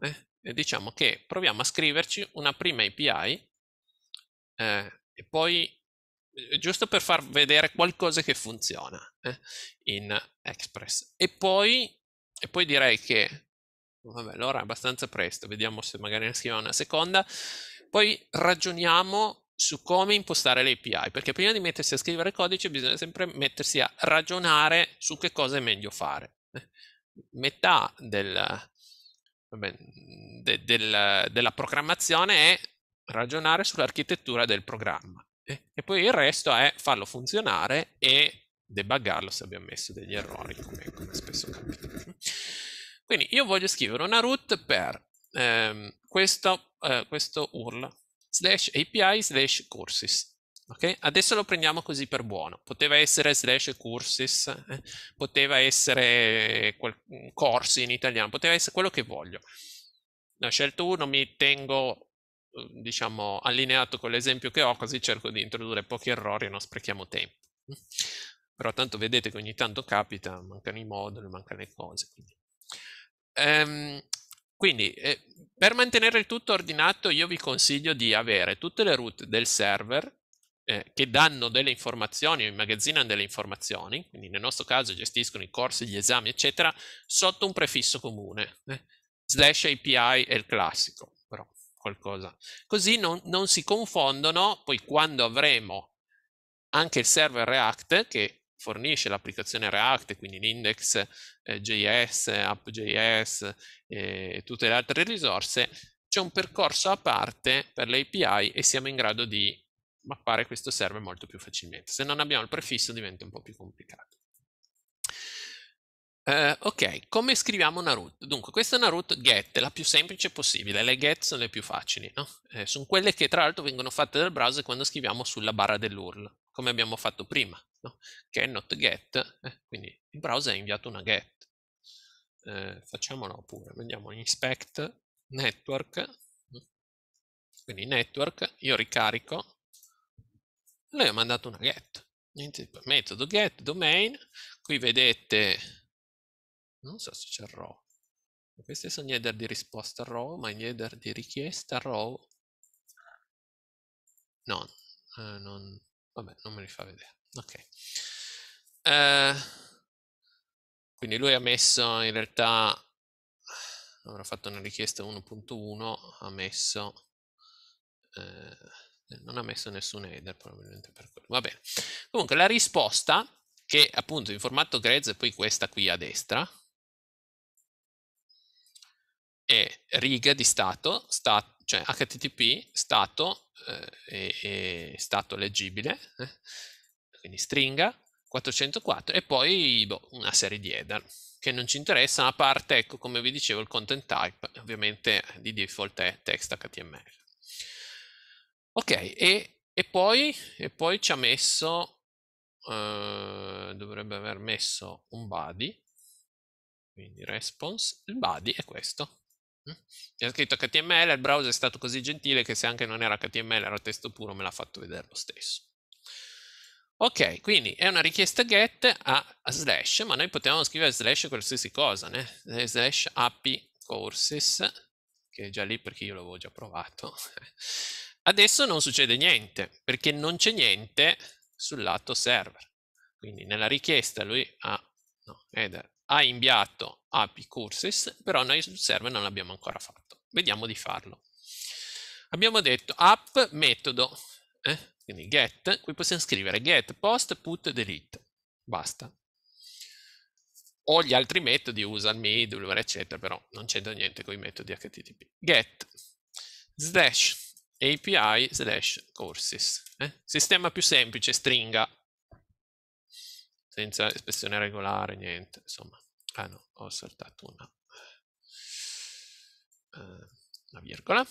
Speaker 1: eh, diciamo che proviamo a scriverci una prima API eh, e poi eh, giusto per far vedere qualcosa che funziona eh, in Express. E poi, e poi direi che vabbè, l'ora è abbastanza presto, vediamo se magari ne scriviamo una seconda, poi ragioniamo su come impostare le API, perché prima di mettersi a scrivere codice bisogna sempre mettersi a ragionare su che cosa è meglio fare. Metà del, vabbè, de, del, della programmazione è ragionare sull'architettura del programma eh, e poi il resto è farlo funzionare e debuggarlo se abbiamo messo degli errori, come, come spesso capita. Quindi io voglio scrivere una root per ehm, questo, eh, questo URL slash API slash courses. Okay? Adesso lo prendiamo così per buono. Poteva essere slash courses, eh? poteva essere quel, mm, corsi in italiano, poteva essere quello che voglio. Ne ho scelto uno, mi tengo mm, diciamo allineato con l'esempio che ho, così cerco di introdurre pochi errori e non sprechiamo tempo. Però tanto vedete che ogni tanto capita, mancano i moduli, mancano le cose. Quindi. Um, quindi eh, per mantenere il tutto ordinato io vi consiglio di avere tutte le root del server eh, che danno delle informazioni o immagazzinano delle informazioni, quindi nel nostro caso gestiscono i corsi, gli esami, eccetera, sotto un prefisso comune. Eh? Slash API è il classico, però qualcosa. Così non, non si confondono, poi quando avremo anche il server React, che fornisce l'applicazione React, quindi l'index eh, JS, app.js eh, e tutte le altre risorse, c'è un percorso a parte per l'API e siamo in grado di mappare questo server molto più facilmente. Se non abbiamo il prefisso diventa un po' più complicato. Uh, ok, come scriviamo una root? Dunque, questa è una root get, la più semplice possibile. Le get sono le più facili, no? eh, sono quelle che tra l'altro vengono fatte dal browser quando scriviamo sulla barra dell'URL, come abbiamo fatto prima no? not get, eh, quindi il browser ha inviato una get. Eh, facciamolo pure, vediamo inspect network, mm. quindi network, io ricarico, lui ha mandato una get, niente, metodo get domain, qui vedete, non so se c'è row, queste sono gli header di risposta row, ma gli header di richiesta row, no, eh, non, vabbè, non me li fa vedere. Ok. Eh, quindi lui ha messo in realtà, avrà fatto una richiesta 1.1, ha messo, eh, non ha messo nessun header probabilmente per quello. Va bene. Comunque la risposta, che appunto in formato grezzo è poi questa qui a destra, è riga di stato, stat cioè http stato eh, e, stato leggibile eh, quindi stringa 404 e poi boh, una serie di header che non ci interessano a parte ecco come vi dicevo il content type ovviamente eh, di default è text html ok e, e, poi, e poi ci ha messo eh, dovrebbe aver messo un body quindi response il body è questo mi mm? ha scritto HTML, il browser è stato così gentile che se anche non era HTML era testo puro me l'ha fatto vedere lo stesso. Ok, quindi è una richiesta get a slash, ma noi potevamo scrivere slash qualsiasi cosa, né? Eh, slash api courses, che è già lì perché io l'avevo già provato. Adesso non succede niente, perché non c'è niente sul lato server. Quindi nella richiesta lui ha, no, header, ha inviato api courses, però noi sul server non l'abbiamo ancora fatto. Vediamo di farlo. Abbiamo detto app metodo, eh? Quindi get, qui possiamo scrivere get, post, put, delete. Basta. O gli altri metodi, usa il middleware, eccetera, però non c'entra niente con i metodi HTTP. Get slash API slash courses. Eh? Sistema più semplice, stringa. Senza espressione regolare, niente, insomma. Ah no, ho saltato una, eh, una virgola.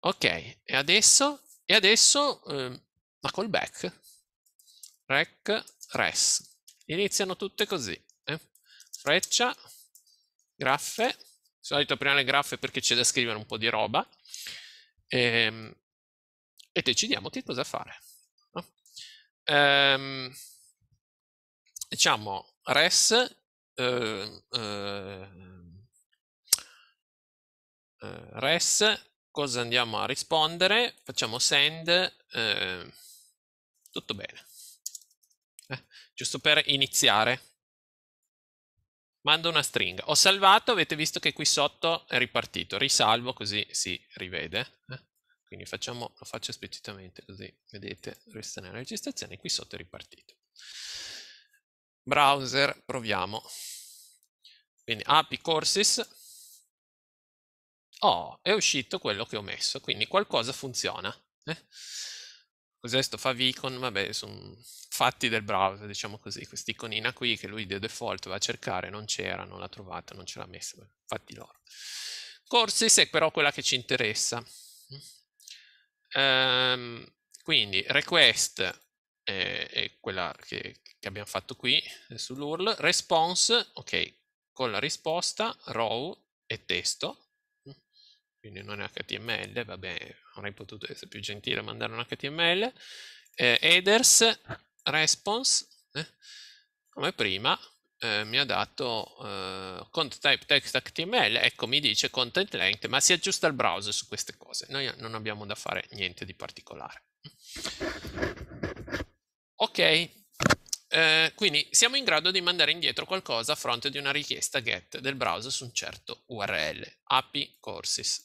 Speaker 1: Ok, e adesso e adesso eh, la callback, rec, res. Iniziano tutte così. Eh? Freccia, graffe, di solito apriamo le graffe perché c'è da scrivere un po' di roba, ehm, e decidiamo che cosa fare. No? Ehm, diciamo res eh, eh, res cosa andiamo a rispondere? Facciamo send, eh, tutto bene, eh, giusto per iniziare. Mando una stringa. Ho salvato, avete visto che qui sotto è ripartito. Risalvo così si rivede. Eh. Quindi facciamo, lo faccio esplicitamente così, vedete, resta nella registrazione, qui sotto è ripartito. Browser, proviamo. Quindi api courses, Oh, è uscito quello che ho messo, quindi qualcosa funziona. Eh? Cos'è sto favicon? Vabbè, sono fatti del browser, diciamo così. Questa iconina qui che lui di default va a cercare, non c'era, non l'ha trovata, non ce l'ha messa, fatti loro. Courses è però quella che ci interessa. Um, quindi request è, eh, è quella che, che, abbiamo fatto qui eh, sull'URL, response, ok, con la risposta, row e testo, quindi non è HTML, vabbè, avrei potuto essere più gentile a mandare un HTML, eh, headers, response, eh, come prima, eh, mi ha dato eh, content type text HTML, ecco mi dice content length, ma si aggiusta il browser su queste cose, noi non abbiamo da fare niente di particolare. Ok, eh, quindi siamo in grado di mandare indietro qualcosa a fronte di una richiesta get del browser su un certo URL, api courses.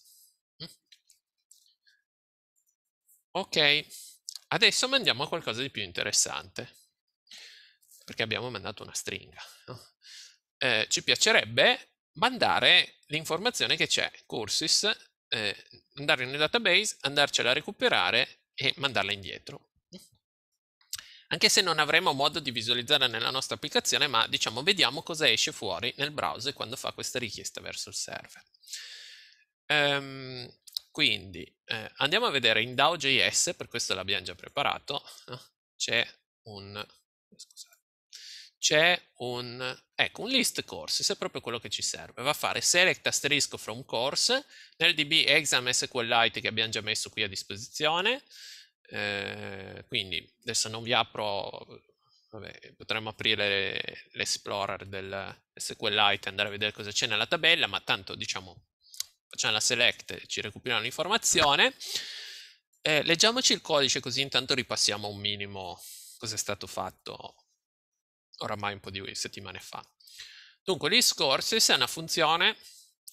Speaker 1: Ok, adesso mandiamo qualcosa di più interessante, perché abbiamo mandato una stringa. No? Eh, ci piacerebbe mandare l'informazione che c'è, cursis, eh, andarla nel database, andarcela a recuperare e mandarla indietro. Anche se non avremo modo di visualizzarla nella nostra applicazione, ma diciamo vediamo cosa esce fuori nel browser quando fa questa richiesta verso il server. Um, quindi eh, andiamo a vedere in DAO.js, per questo l'abbiamo già preparato, ah, c'è un, eh, c'è un, ecco, un list courses, è proprio quello che ci serve. Va a fare select asterisco from course, nel DB exam SQLite che abbiamo già messo qui a disposizione, eh, quindi adesso non vi apro, vabbè, potremmo aprire l'esplorer del SQLite e andare a vedere cosa c'è nella tabella, ma tanto diciamo facciamo la select, ci recuperiamo l'informazione, eh, leggiamoci il codice così intanto ripassiamo un minimo cosa è stato fatto oramai un po' di settimane fa. Dunque, gli è una funzione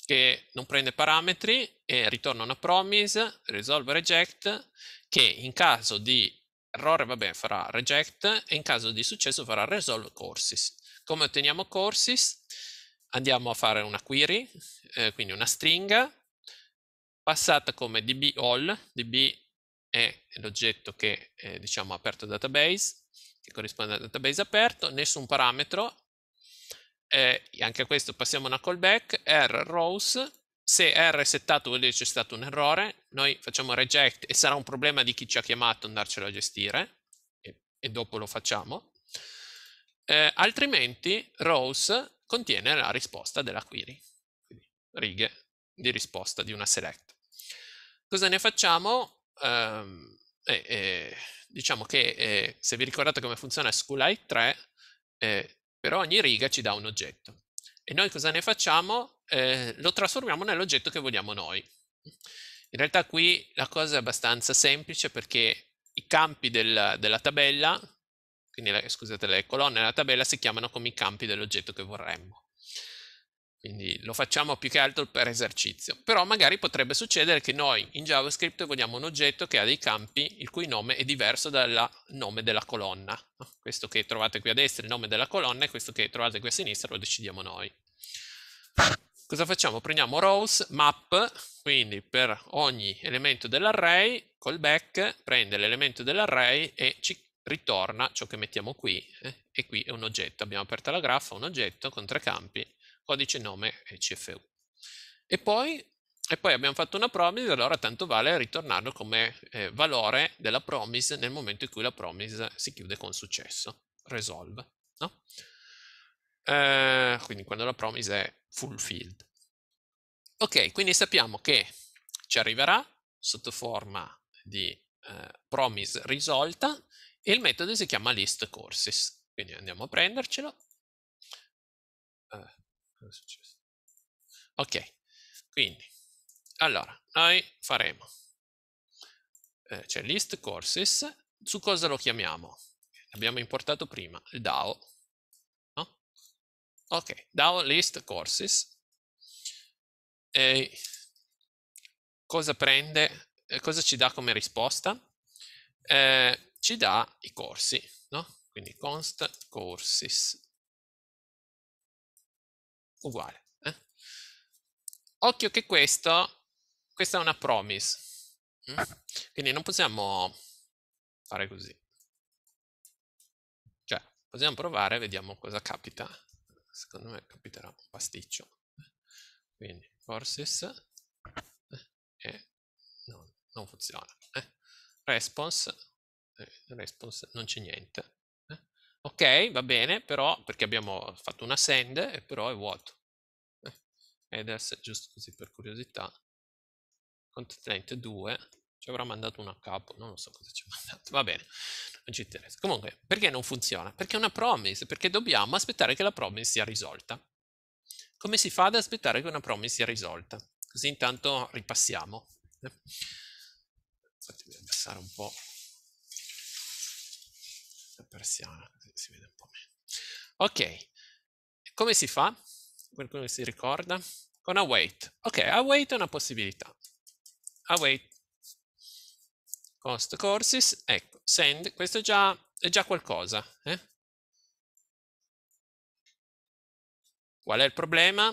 Speaker 1: che non prende parametri e ritorna una promise, resolve reject, che in caso di errore, vabbè, farà reject e in caso di successo farà resolve courses. Come otteniamo courses? andiamo a fare una query, eh, quindi una stringa, passata come db all, db è l'oggetto che è, eh, diciamo aperto database, che corrisponde al database aperto, nessun parametro, eh, anche a questo passiamo una callback, r rows, se r è settato vuol dire c'è stato un errore, noi facciamo reject e sarà un problema di chi ci ha chiamato andarcelo a gestire e, e dopo lo facciamo, eh, altrimenti rows contiene la risposta della query, quindi righe di risposta di una select. Cosa ne facciamo? Eh, eh, diciamo che se vi ricordate come funziona SQLite 3, per ogni riga ci dà un oggetto. E noi cosa ne facciamo? lo trasformiamo nell'oggetto che vogliamo noi. In realtà qui la cosa è abbastanza semplice perché i campi del, della tabella quindi le, scusate, le colonne della tabella si chiamano come i campi dell'oggetto che vorremmo. Quindi lo facciamo più che altro per esercizio. Però magari potrebbe succedere che noi in JavaScript vogliamo un oggetto che ha dei campi il cui nome è diverso dal nome della colonna. Questo che trovate qui a destra è il nome della colonna e questo che trovate qui a sinistra lo decidiamo noi. Cosa facciamo? Prendiamo rows, map, quindi per ogni elemento dell'array, callback prende l'elemento dell'array e ci ritorna ciò che mettiamo qui eh, e qui è un oggetto. Abbiamo aperto la graffa, un oggetto con tre campi, codice, nome e CFU. E poi, e poi abbiamo fatto una promise, allora tanto vale ritornarlo come eh, valore della promise nel momento in cui la promise si chiude con successo. Resolve. No? Eh, quindi quando la promise è fulfilled. Ok, quindi sappiamo che ci arriverà sotto forma di eh, promise risolta e il metodo si chiama list courses. Quindi andiamo a prendercelo. Eh, ok, quindi allora noi faremo eh, cioè list courses su cosa lo chiamiamo? Abbiamo importato prima il DAO. No? Ok, DAO list courses. E cosa prende, eh, cosa ci dà come risposta? Eh, ci dà i corsi, no? Quindi const courses uguale. Eh? Occhio che questo, questa è una promise, mm? quindi non possiamo fare così. Cioè, possiamo provare, vediamo cosa capita. Secondo me capiterà un pasticcio. Quindi, courses, eh, non, non funziona. Eh? Response, eh, response non c'è niente. Eh. Ok, va bene, però perché abbiamo fatto una send però è vuoto. Eh? E adesso, giusto così per curiosità, contenente 2 ci avrà mandato una capo, non lo so cosa ci ha mandato, va bene, non ci interessa. Comunque, perché non funziona? Perché è una promise, perché dobbiamo aspettare che la promise sia risolta. Come si fa ad aspettare che una promise sia risolta? Così intanto ripassiamo. Eh? Fatemi abbassare un po' persiana, si vede un po' meno. Ok, come si fa? Qualcuno si ricorda? Con await. Ok, await è una possibilità. Await cost courses, ecco, send, questo è già, è già qualcosa. Eh? Qual è il problema?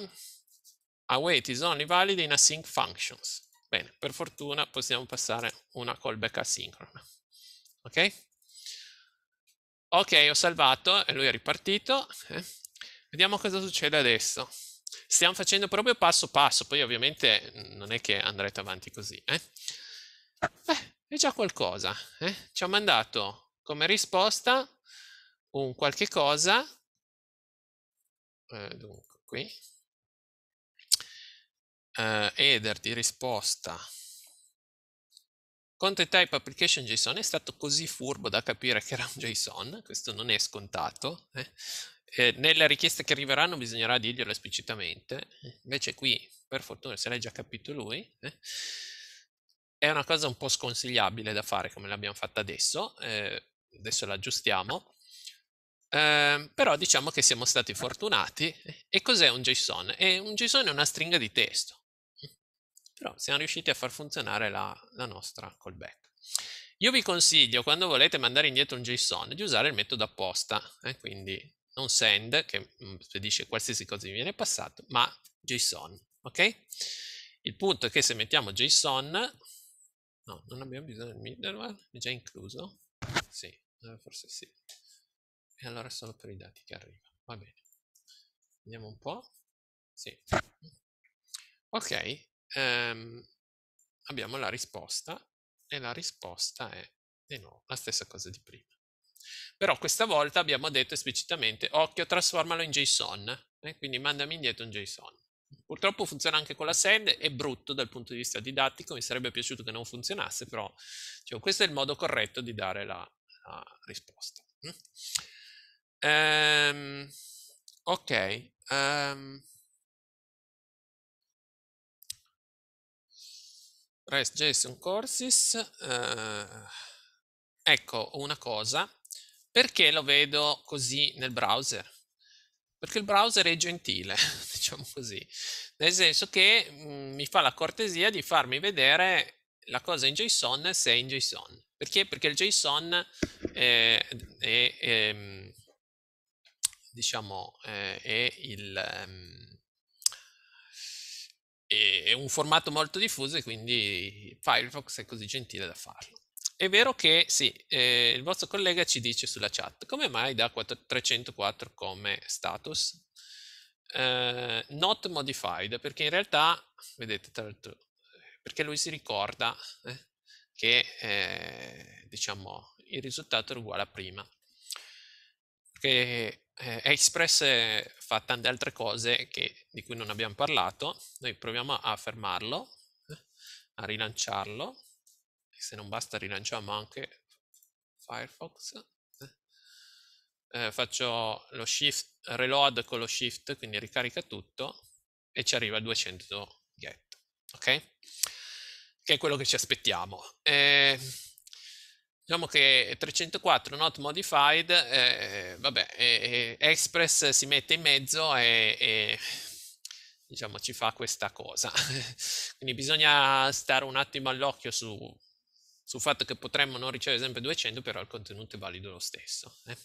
Speaker 1: Await is only valid in async functions. Bene, per fortuna possiamo passare una callback asincrona. Ok? Ok, ho salvato e lui è ripartito. Eh. Vediamo cosa succede adesso. Stiamo facendo proprio passo passo, poi ovviamente non è che andrete avanti così. Eh. Beh, è già qualcosa. Eh. Ci ha mandato come risposta un qualche cosa. Eh, dunque, qui. Uh, eh, header di risposta Content type application JSON è stato così furbo da capire che era un JSON, questo non è scontato. Eh? Eh, nelle richieste che arriveranno bisognerà dirglielo esplicitamente, invece qui per fortuna se l'hai già capito lui. Eh? È una cosa un po' sconsigliabile da fare come l'abbiamo fatta adesso, eh, adesso l'aggiustiamo, ehm, però diciamo che siamo stati fortunati. Eh. E cos'è un JSON? È un JSON è una stringa di testo, però siamo riusciti a far funzionare la, la nostra callback. Io vi consiglio, quando volete mandare indietro un JSON, di usare il metodo apposta, eh? quindi non send, che mm, spedisce qualsiasi cosa che viene passato, ma JSON, ok? Il punto è che se mettiamo JSON, no, non abbiamo bisogno del middleware, è già incluso? Sì, eh, forse sì. E allora solo per i dati che arriva, va bene. Vediamo un po', sì. Ok, ehm, abbiamo la risposta e la risposta è di eh nuovo la stessa cosa di prima. Però questa volta abbiamo detto esplicitamente occhio trasformalo in JSON, eh, quindi mandami indietro un JSON. Purtroppo funziona anche con la send, è brutto dal punto di vista didattico, mi sarebbe piaciuto che non funzionasse, però diciamo, questo è il modo corretto di dare la, la risposta. Mm? Um, ok. Um, JSON Courses, eh, ecco una cosa, perché lo vedo così nel browser? Perché il browser è gentile, diciamo così, nel senso che mh, mm, mi fa la cortesia di farmi vedere la cosa in JSON se è in JSON. Perché? Perché il JSON è, è, è mm, diciamo, è, eh, è il... Um, è un formato molto diffuso e quindi Firefox è così gentile da farlo. È vero che sì, eh, il vostro collega ci dice sulla chat come mai da 304 come status eh, not modified perché in realtà, vedete tra l'altro, perché lui si ricorda eh, che eh, diciamo il risultato era uguale a prima che eh, Express eh, fa tante altre cose che, di cui non abbiamo parlato. Noi proviamo a fermarlo, eh, a rilanciarlo. se non basta rilanciamo anche Firefox. Eh. eh, faccio lo shift reload con lo shift, quindi ricarica tutto e ci arriva 200 get, ok? Che è quello che ci aspettiamo. Eh, Diciamo che 304 not modified, eh, vabbè, eh, Express si mette in mezzo e, e diciamo, ci fa questa cosa. Quindi bisogna stare un attimo all'occhio su, sul fatto che potremmo non ricevere sempre 200, però il contenuto è valido lo stesso. Eh.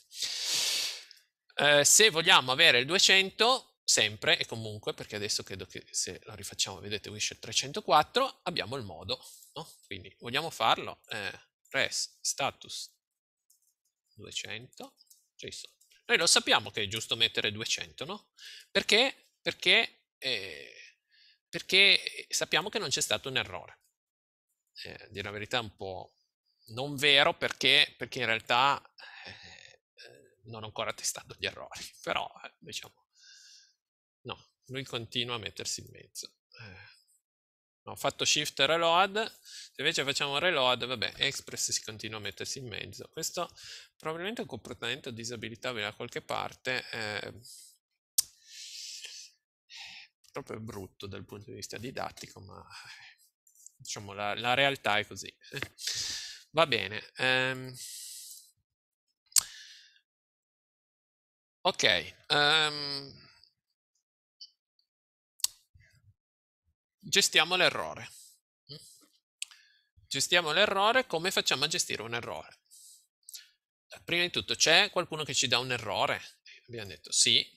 Speaker 1: eh se vogliamo avere il 200, sempre e comunque, perché adesso credo che se lo rifacciamo, vedete, wish 304, abbiamo il modo. No? Quindi vogliamo farlo eh, res status 200 JSON. Noi lo sappiamo che è giusto mettere 200, no? Perché? Perché, eh, perché sappiamo che non c'è stato un errore. Eh, a dire la verità un po' non vero perché, perché in realtà eh, eh non ho ancora testato gli errori, però eh, diciamo no, lui continua a mettersi in mezzo. Eh, ho fatto shift reload, se invece facciamo reload, vabbè, Express si continua a mettersi in mezzo. Questo probabilmente è un comportamento disabilitabile da qualche parte, eh, proprio brutto dal punto di vista didattico, ma diciamo la, la realtà è così. Va bene. Ehm. ok. Um, gestiamo l'errore. Gestiamo l'errore, come facciamo a gestire un errore? Eh, prima di tutto, c'è qualcuno che ci dà un errore? Abbiamo detto sì,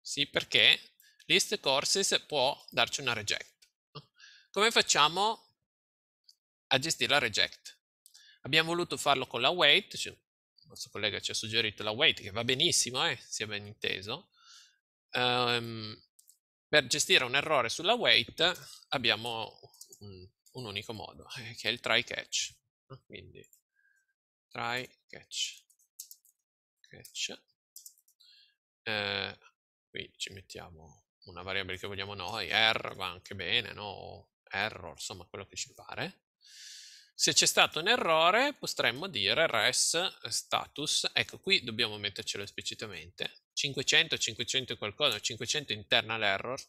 Speaker 1: sì perché list courses può darci una reject. Come facciamo a gestire la reject? Abbiamo voluto farlo con la wait, cioè, il nostro collega ci ha suggerito la wait, che va benissimo, eh, sia ben inteso. Um, per gestire un errore sulla wait abbiamo un, un unico modo, eh, che è il try catch. Ah, quindi try catch. catch. Eh, qui ci mettiamo una variabile che vogliamo noi, error va anche bene, no? error, insomma quello che ci pare. Se c'è stato un errore potremmo dire res status, ecco qui dobbiamo mettercelo esplicitamente, 500, 500 qualcosa, 500 internal error,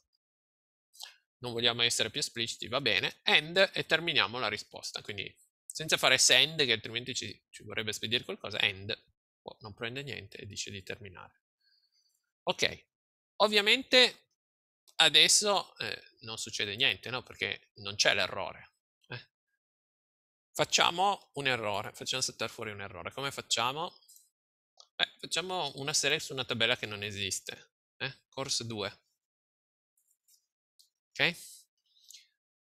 Speaker 1: non vogliamo essere più espliciti, va bene, end e terminiamo la risposta, quindi senza fare send che altrimenti ci, ci vorrebbe spedire qualcosa, end, oh, non prende niente e dice di terminare. Ok, ovviamente adesso eh, non succede niente, no? perché non c'è l'errore, Facciamo un errore, facciamo saltare fuori un errore. Come facciamo? Beh, facciamo una serie su una tabella che non esiste, eh? course 2. Ok?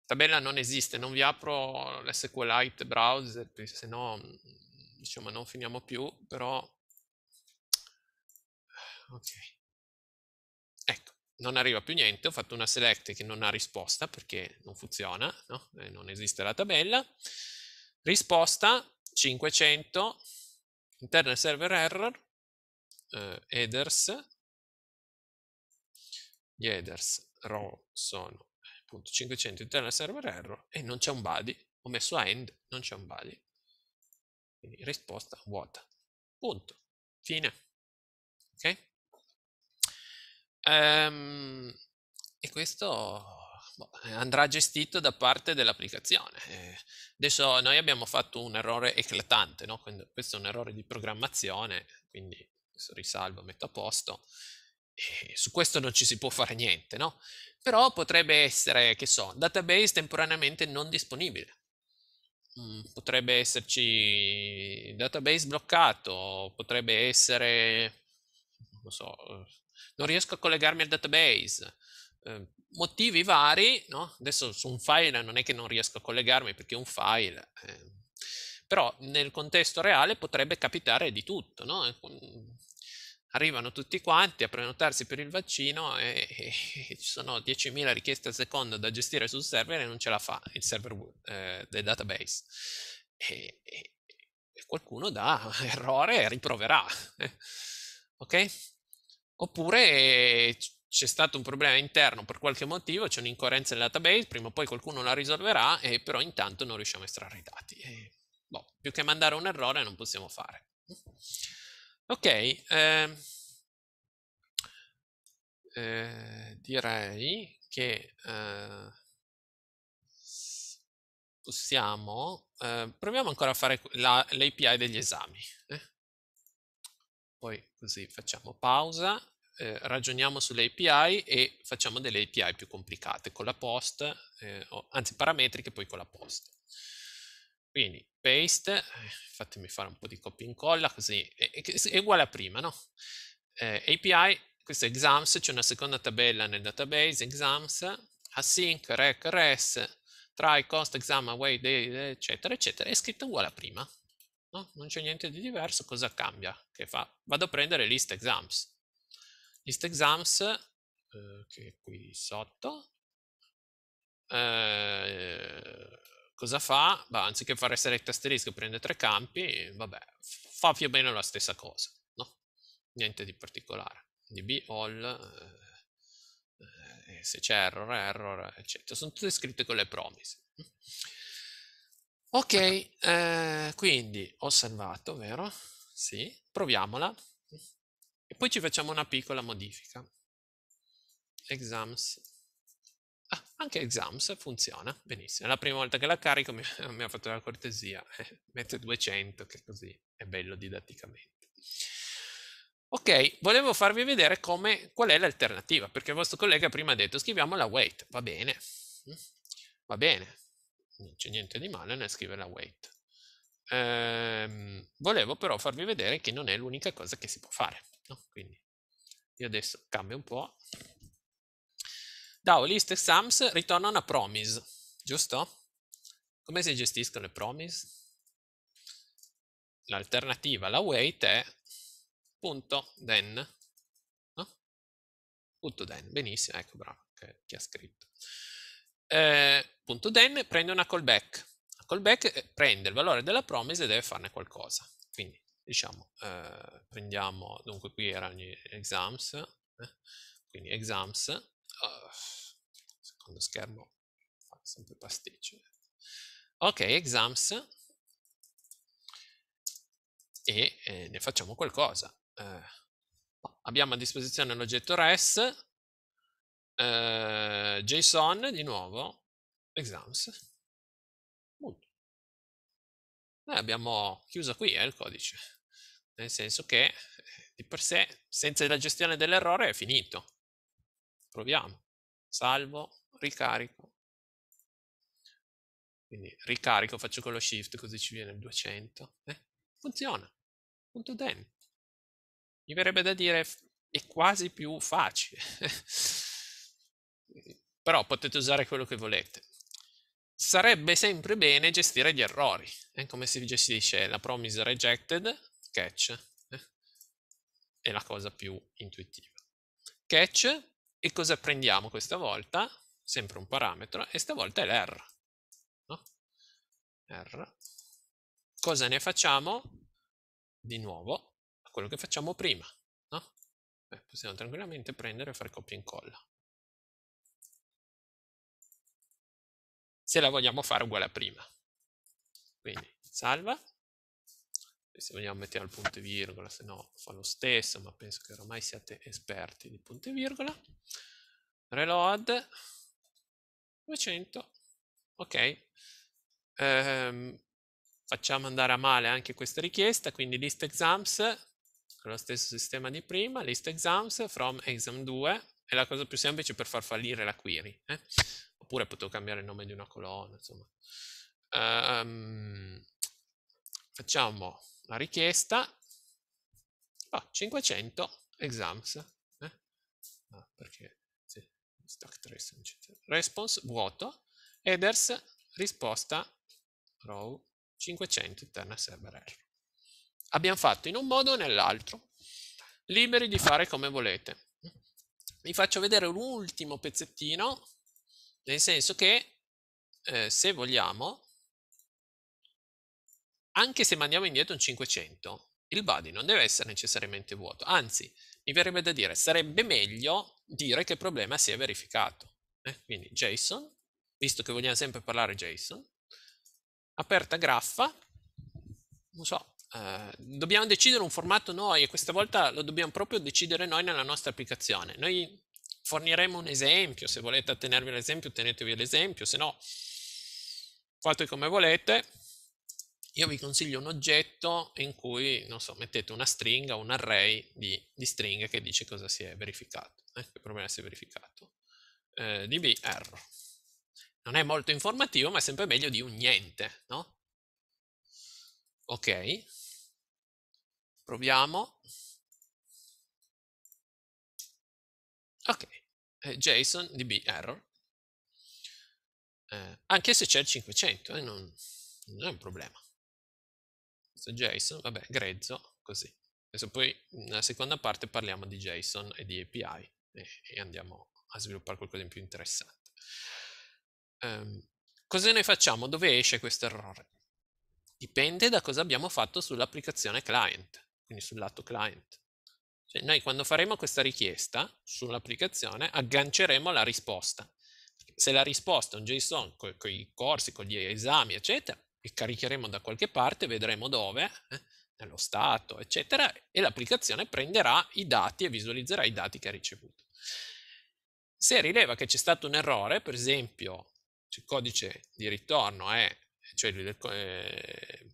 Speaker 1: Tabella non esiste, non vi apro l'SQLite browser, se no diciamo non finiamo più, però ok. Ecco, non arriva più niente, ho fatto una select che non ha risposta perché non funziona, no? Eh, non esiste la tabella. Risposta 500 internal server error eh, headers gli headers row sono appunto eh, 500 internal server error e non c'è un body ho messo a end non c'è un body quindi risposta vuota punto fine ok um, e questo eh, andrà gestito da parte dell'applicazione. Eh, adesso noi abbiamo fatto un errore eclatante, no? questo è un errore di programmazione, quindi risalvo, metto a posto, e su questo non ci si può fare niente, no? però potrebbe essere, che so, database temporaneamente non disponibile. Mm, potrebbe esserci database bloccato, potrebbe essere, non so, eh, non riesco a collegarmi al database, motivi vari, no? adesso su un file non è che non riesco a collegarmi perché è un file, eh, però nel contesto reale potrebbe capitare di tutto, no? Ecco, mm, arrivano tutti quanti a prenotarsi per il vaccino e, e, e ci sono 10.000 richieste al secondo da gestire sul server e non ce la fa il server eh, del database. E, e, qualcuno dà errore e riproverà. Eh, ok? Oppure eh, c'è stato un problema interno per qualche motivo, c'è un'incoerenza nel database, prima o poi qualcuno la risolverà, e però intanto non riusciamo a estrarre i dati. E, boh, più che mandare un errore non possiamo fare. Ok, eh, eh, direi che eh, possiamo, eh, proviamo ancora a fare l'API degli esami. Eh. Poi così facciamo pausa eh, ragioniamo sulle API e facciamo delle API più complicate con la post, eh, o, anzi parametriche poi con la post. Quindi paste, eh, fatemi fare un po' di copia e incolla, così è, è, uguale a prima, no? Eh, API, questo è exams, c'è una seconda tabella nel database, exams, async, rec, res, try, cost, exam, await, eccetera, eccetera, è scritto uguale a prima. No? Non c'è niente di diverso, cosa cambia? Che fa? Vado a prendere list exams list exams, eh, che è qui sotto, eh, cosa fa? Bah, anziché fare select asterisco prende tre campi, vabbè, fa più o meno la stessa cosa, no? Niente di particolare. DB all, eh, eh, se c'è error, error, eccetera. Sono tutte scritte con le promise. Ok, eh, quindi salvato vero? Sì, proviamola poi ci facciamo una piccola modifica. Exams. Ah, anche Exams funziona benissimo. È la prima volta che la carico, mi, mi ha fatto la cortesia. Eh. Mette 200, che così è bello didatticamente. Ok, volevo farvi vedere come, qual è l'alternativa, perché il vostro collega prima ha detto scriviamo la weight, va bene, mm. va bene, non c'è niente di male nel scrivere la weight. Ehm, volevo però farvi vedere che non è l'unica cosa che si può fare. No? Quindi io adesso cambio un po'. DAO, list e sums ritornano a promise, giusto? Come si gestiscono le promise? L'alternativa alla wait è punto then. No? Punto then, benissimo, ecco bravo, che, che ha scritto. Eh, punto then prende una callback callback eh, prende il valore della promise e deve farne qualcosa. Quindi diciamo, eh, prendiamo, dunque qui erano gli exams, eh, quindi exams, uh, secondo schermo fa sempre pasticcio. Ok, exams e eh, ne facciamo qualcosa. Eh, abbiamo a disposizione l'oggetto res, JSON di nuovo, exams, noi abbiamo chiuso qui eh, il codice, nel senso che eh, di per sé, senza la gestione dell'errore, è finito. Proviamo. Salvo, ricarico. Quindi ricarico, faccio quello shift, così ci viene il 200. Eh? Funziona. Punto then. Mi verrebbe da dire, è quasi più facile. Però potete usare quello che volete sarebbe sempre bene gestire gli errori. È come si gestisce la promise rejected, catch, eh, è la cosa più intuitiva. Catch, e cosa prendiamo questa volta? Sempre un parametro, e stavolta è l'R. No? R. Cosa ne facciamo? Di nuovo, quello che facciamo prima. No? Beh, possiamo tranquillamente prendere e fare copia e incolla. se la vogliamo fare uguale a prima. Quindi salva, se vogliamo mettere al punto e virgola, se no fa lo stesso, ma penso che ormai siate esperti di punto e virgola. Reload, 200, ok. Ehm, facciamo andare a male anche questa richiesta, quindi list exams, con lo stesso sistema di prima, list exams from exam 2, è la cosa più semplice per far fallire la query. Eh? oppure potevo cambiare il nome di una colonna, insomma. Um, facciamo la richiesta, oh, ah, 500 exams, eh? ah, perché sì, stack trace, response vuoto, headers risposta row 500 interna server error. Abbiamo fatto in un modo o nell'altro, liberi di fare come volete. Vi faccio vedere un ultimo pezzettino nel senso che eh, se vogliamo, anche se mandiamo indietro un 500, il body non deve essere necessariamente vuoto, anzi mi verrebbe da dire sarebbe meglio dire che il problema si è verificato. Eh? Quindi JSON, visto che vogliamo sempre parlare JSON, aperta graffa, non so, eh, dobbiamo decidere un formato noi e questa volta lo dobbiamo proprio decidere noi nella nostra applicazione. Noi forniremo un esempio, se volete tenervi l'esempio tenetevi l'esempio, se no fate come volete. Io vi consiglio un oggetto in cui, non so, mettete una stringa, un array di, di stringhe che dice cosa si è verificato, eh, che problema si è verificato. Eh, db error. Non è molto informativo, ma è sempre meglio di un niente, no? Ok. Proviamo. Ok, eh, JSON DB error. Eh, anche se c'è il 500, eh, non, non, è un problema. Questo JSON, vabbè, grezzo, così. Adesso poi nella seconda parte parliamo di JSON e di API e, e andiamo a sviluppare qualcosa di più interessante. Um, cosa ne facciamo? Dove esce questo errore? Dipende da cosa abbiamo fatto sull'applicazione client, quindi sul lato client. Cioè noi quando faremo questa richiesta sull'applicazione agganceremo la risposta. Se la risposta è un JSON con i corsi, con gli esami, eccetera, li caricheremo da qualche parte, vedremo dove, eh, nello stato, eccetera, e l'applicazione prenderà i dati e visualizzerà i dati che ha ricevuto. Se rileva che c'è stato un errore, per esempio il codice di ritorno è, cioè eh,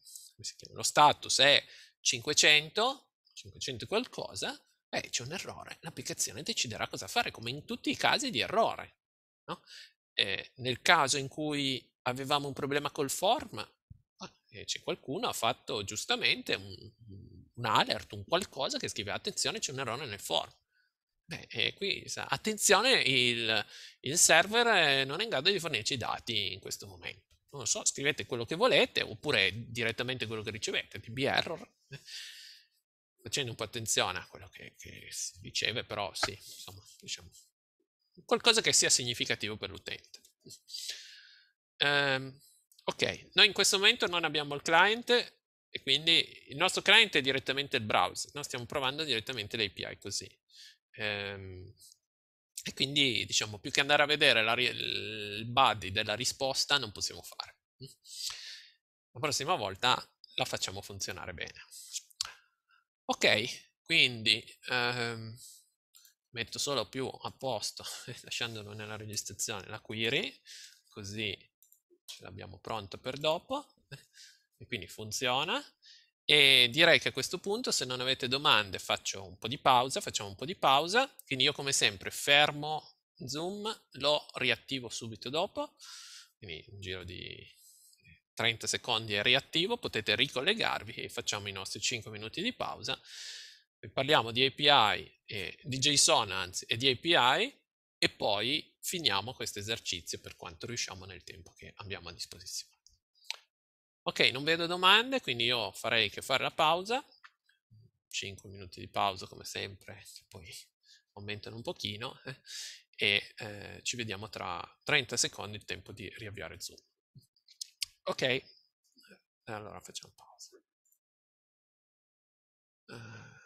Speaker 1: chiama, lo status è 500, 500 qualcosa, eh, c'è un errore, l'applicazione deciderà cosa fare, come in tutti i casi di errore. No? Eh, nel caso in cui avevamo un problema col form, ah, eh, c'è qualcuno ha fatto giustamente un, un, alert, un qualcosa che scrive attenzione c'è un errore nel form. Beh, eh, qui sa, attenzione, il, il server eh, non è in grado di fornirci i dati in questo momento. Non lo so, scrivete quello che volete oppure direttamente quello che ricevete, pb error. Eh facendo un po' attenzione a quello che, che si riceve, però sì, insomma, diciamo, qualcosa che sia significativo per l'utente. Um, ok, noi in questo momento non abbiamo il client e quindi il nostro client è direttamente il browser, noi stiamo provando direttamente l'API così. Um, e quindi, diciamo, più che andare a vedere la, il body della risposta non possiamo fare. La prossima volta la facciamo funzionare bene. Ok, quindi ehm, metto solo più a posto, lasciandolo nella registrazione, la query, così ce l'abbiamo pronta per dopo, e quindi funziona. E direi che a questo punto, se non avete domande, faccio un po' di pausa, facciamo un po' di pausa, quindi io come sempre fermo Zoom, lo riattivo subito dopo, quindi un giro di 30 secondi è riattivo, potete ricollegarvi e facciamo i nostri 5 minuti di pausa. Parliamo di API, e, di JSON anzi, e di API e poi finiamo questo esercizio per quanto riusciamo nel tempo che abbiamo a disposizione. Ok, non vedo domande, quindi io farei che fare la pausa. 5 minuti di pausa come sempre, poi aumentano un pochino eh, e eh, ci vediamo tra 30 secondi il tempo di riavviare Zoom. Ok, eh, allora facciamo pausa. Uh.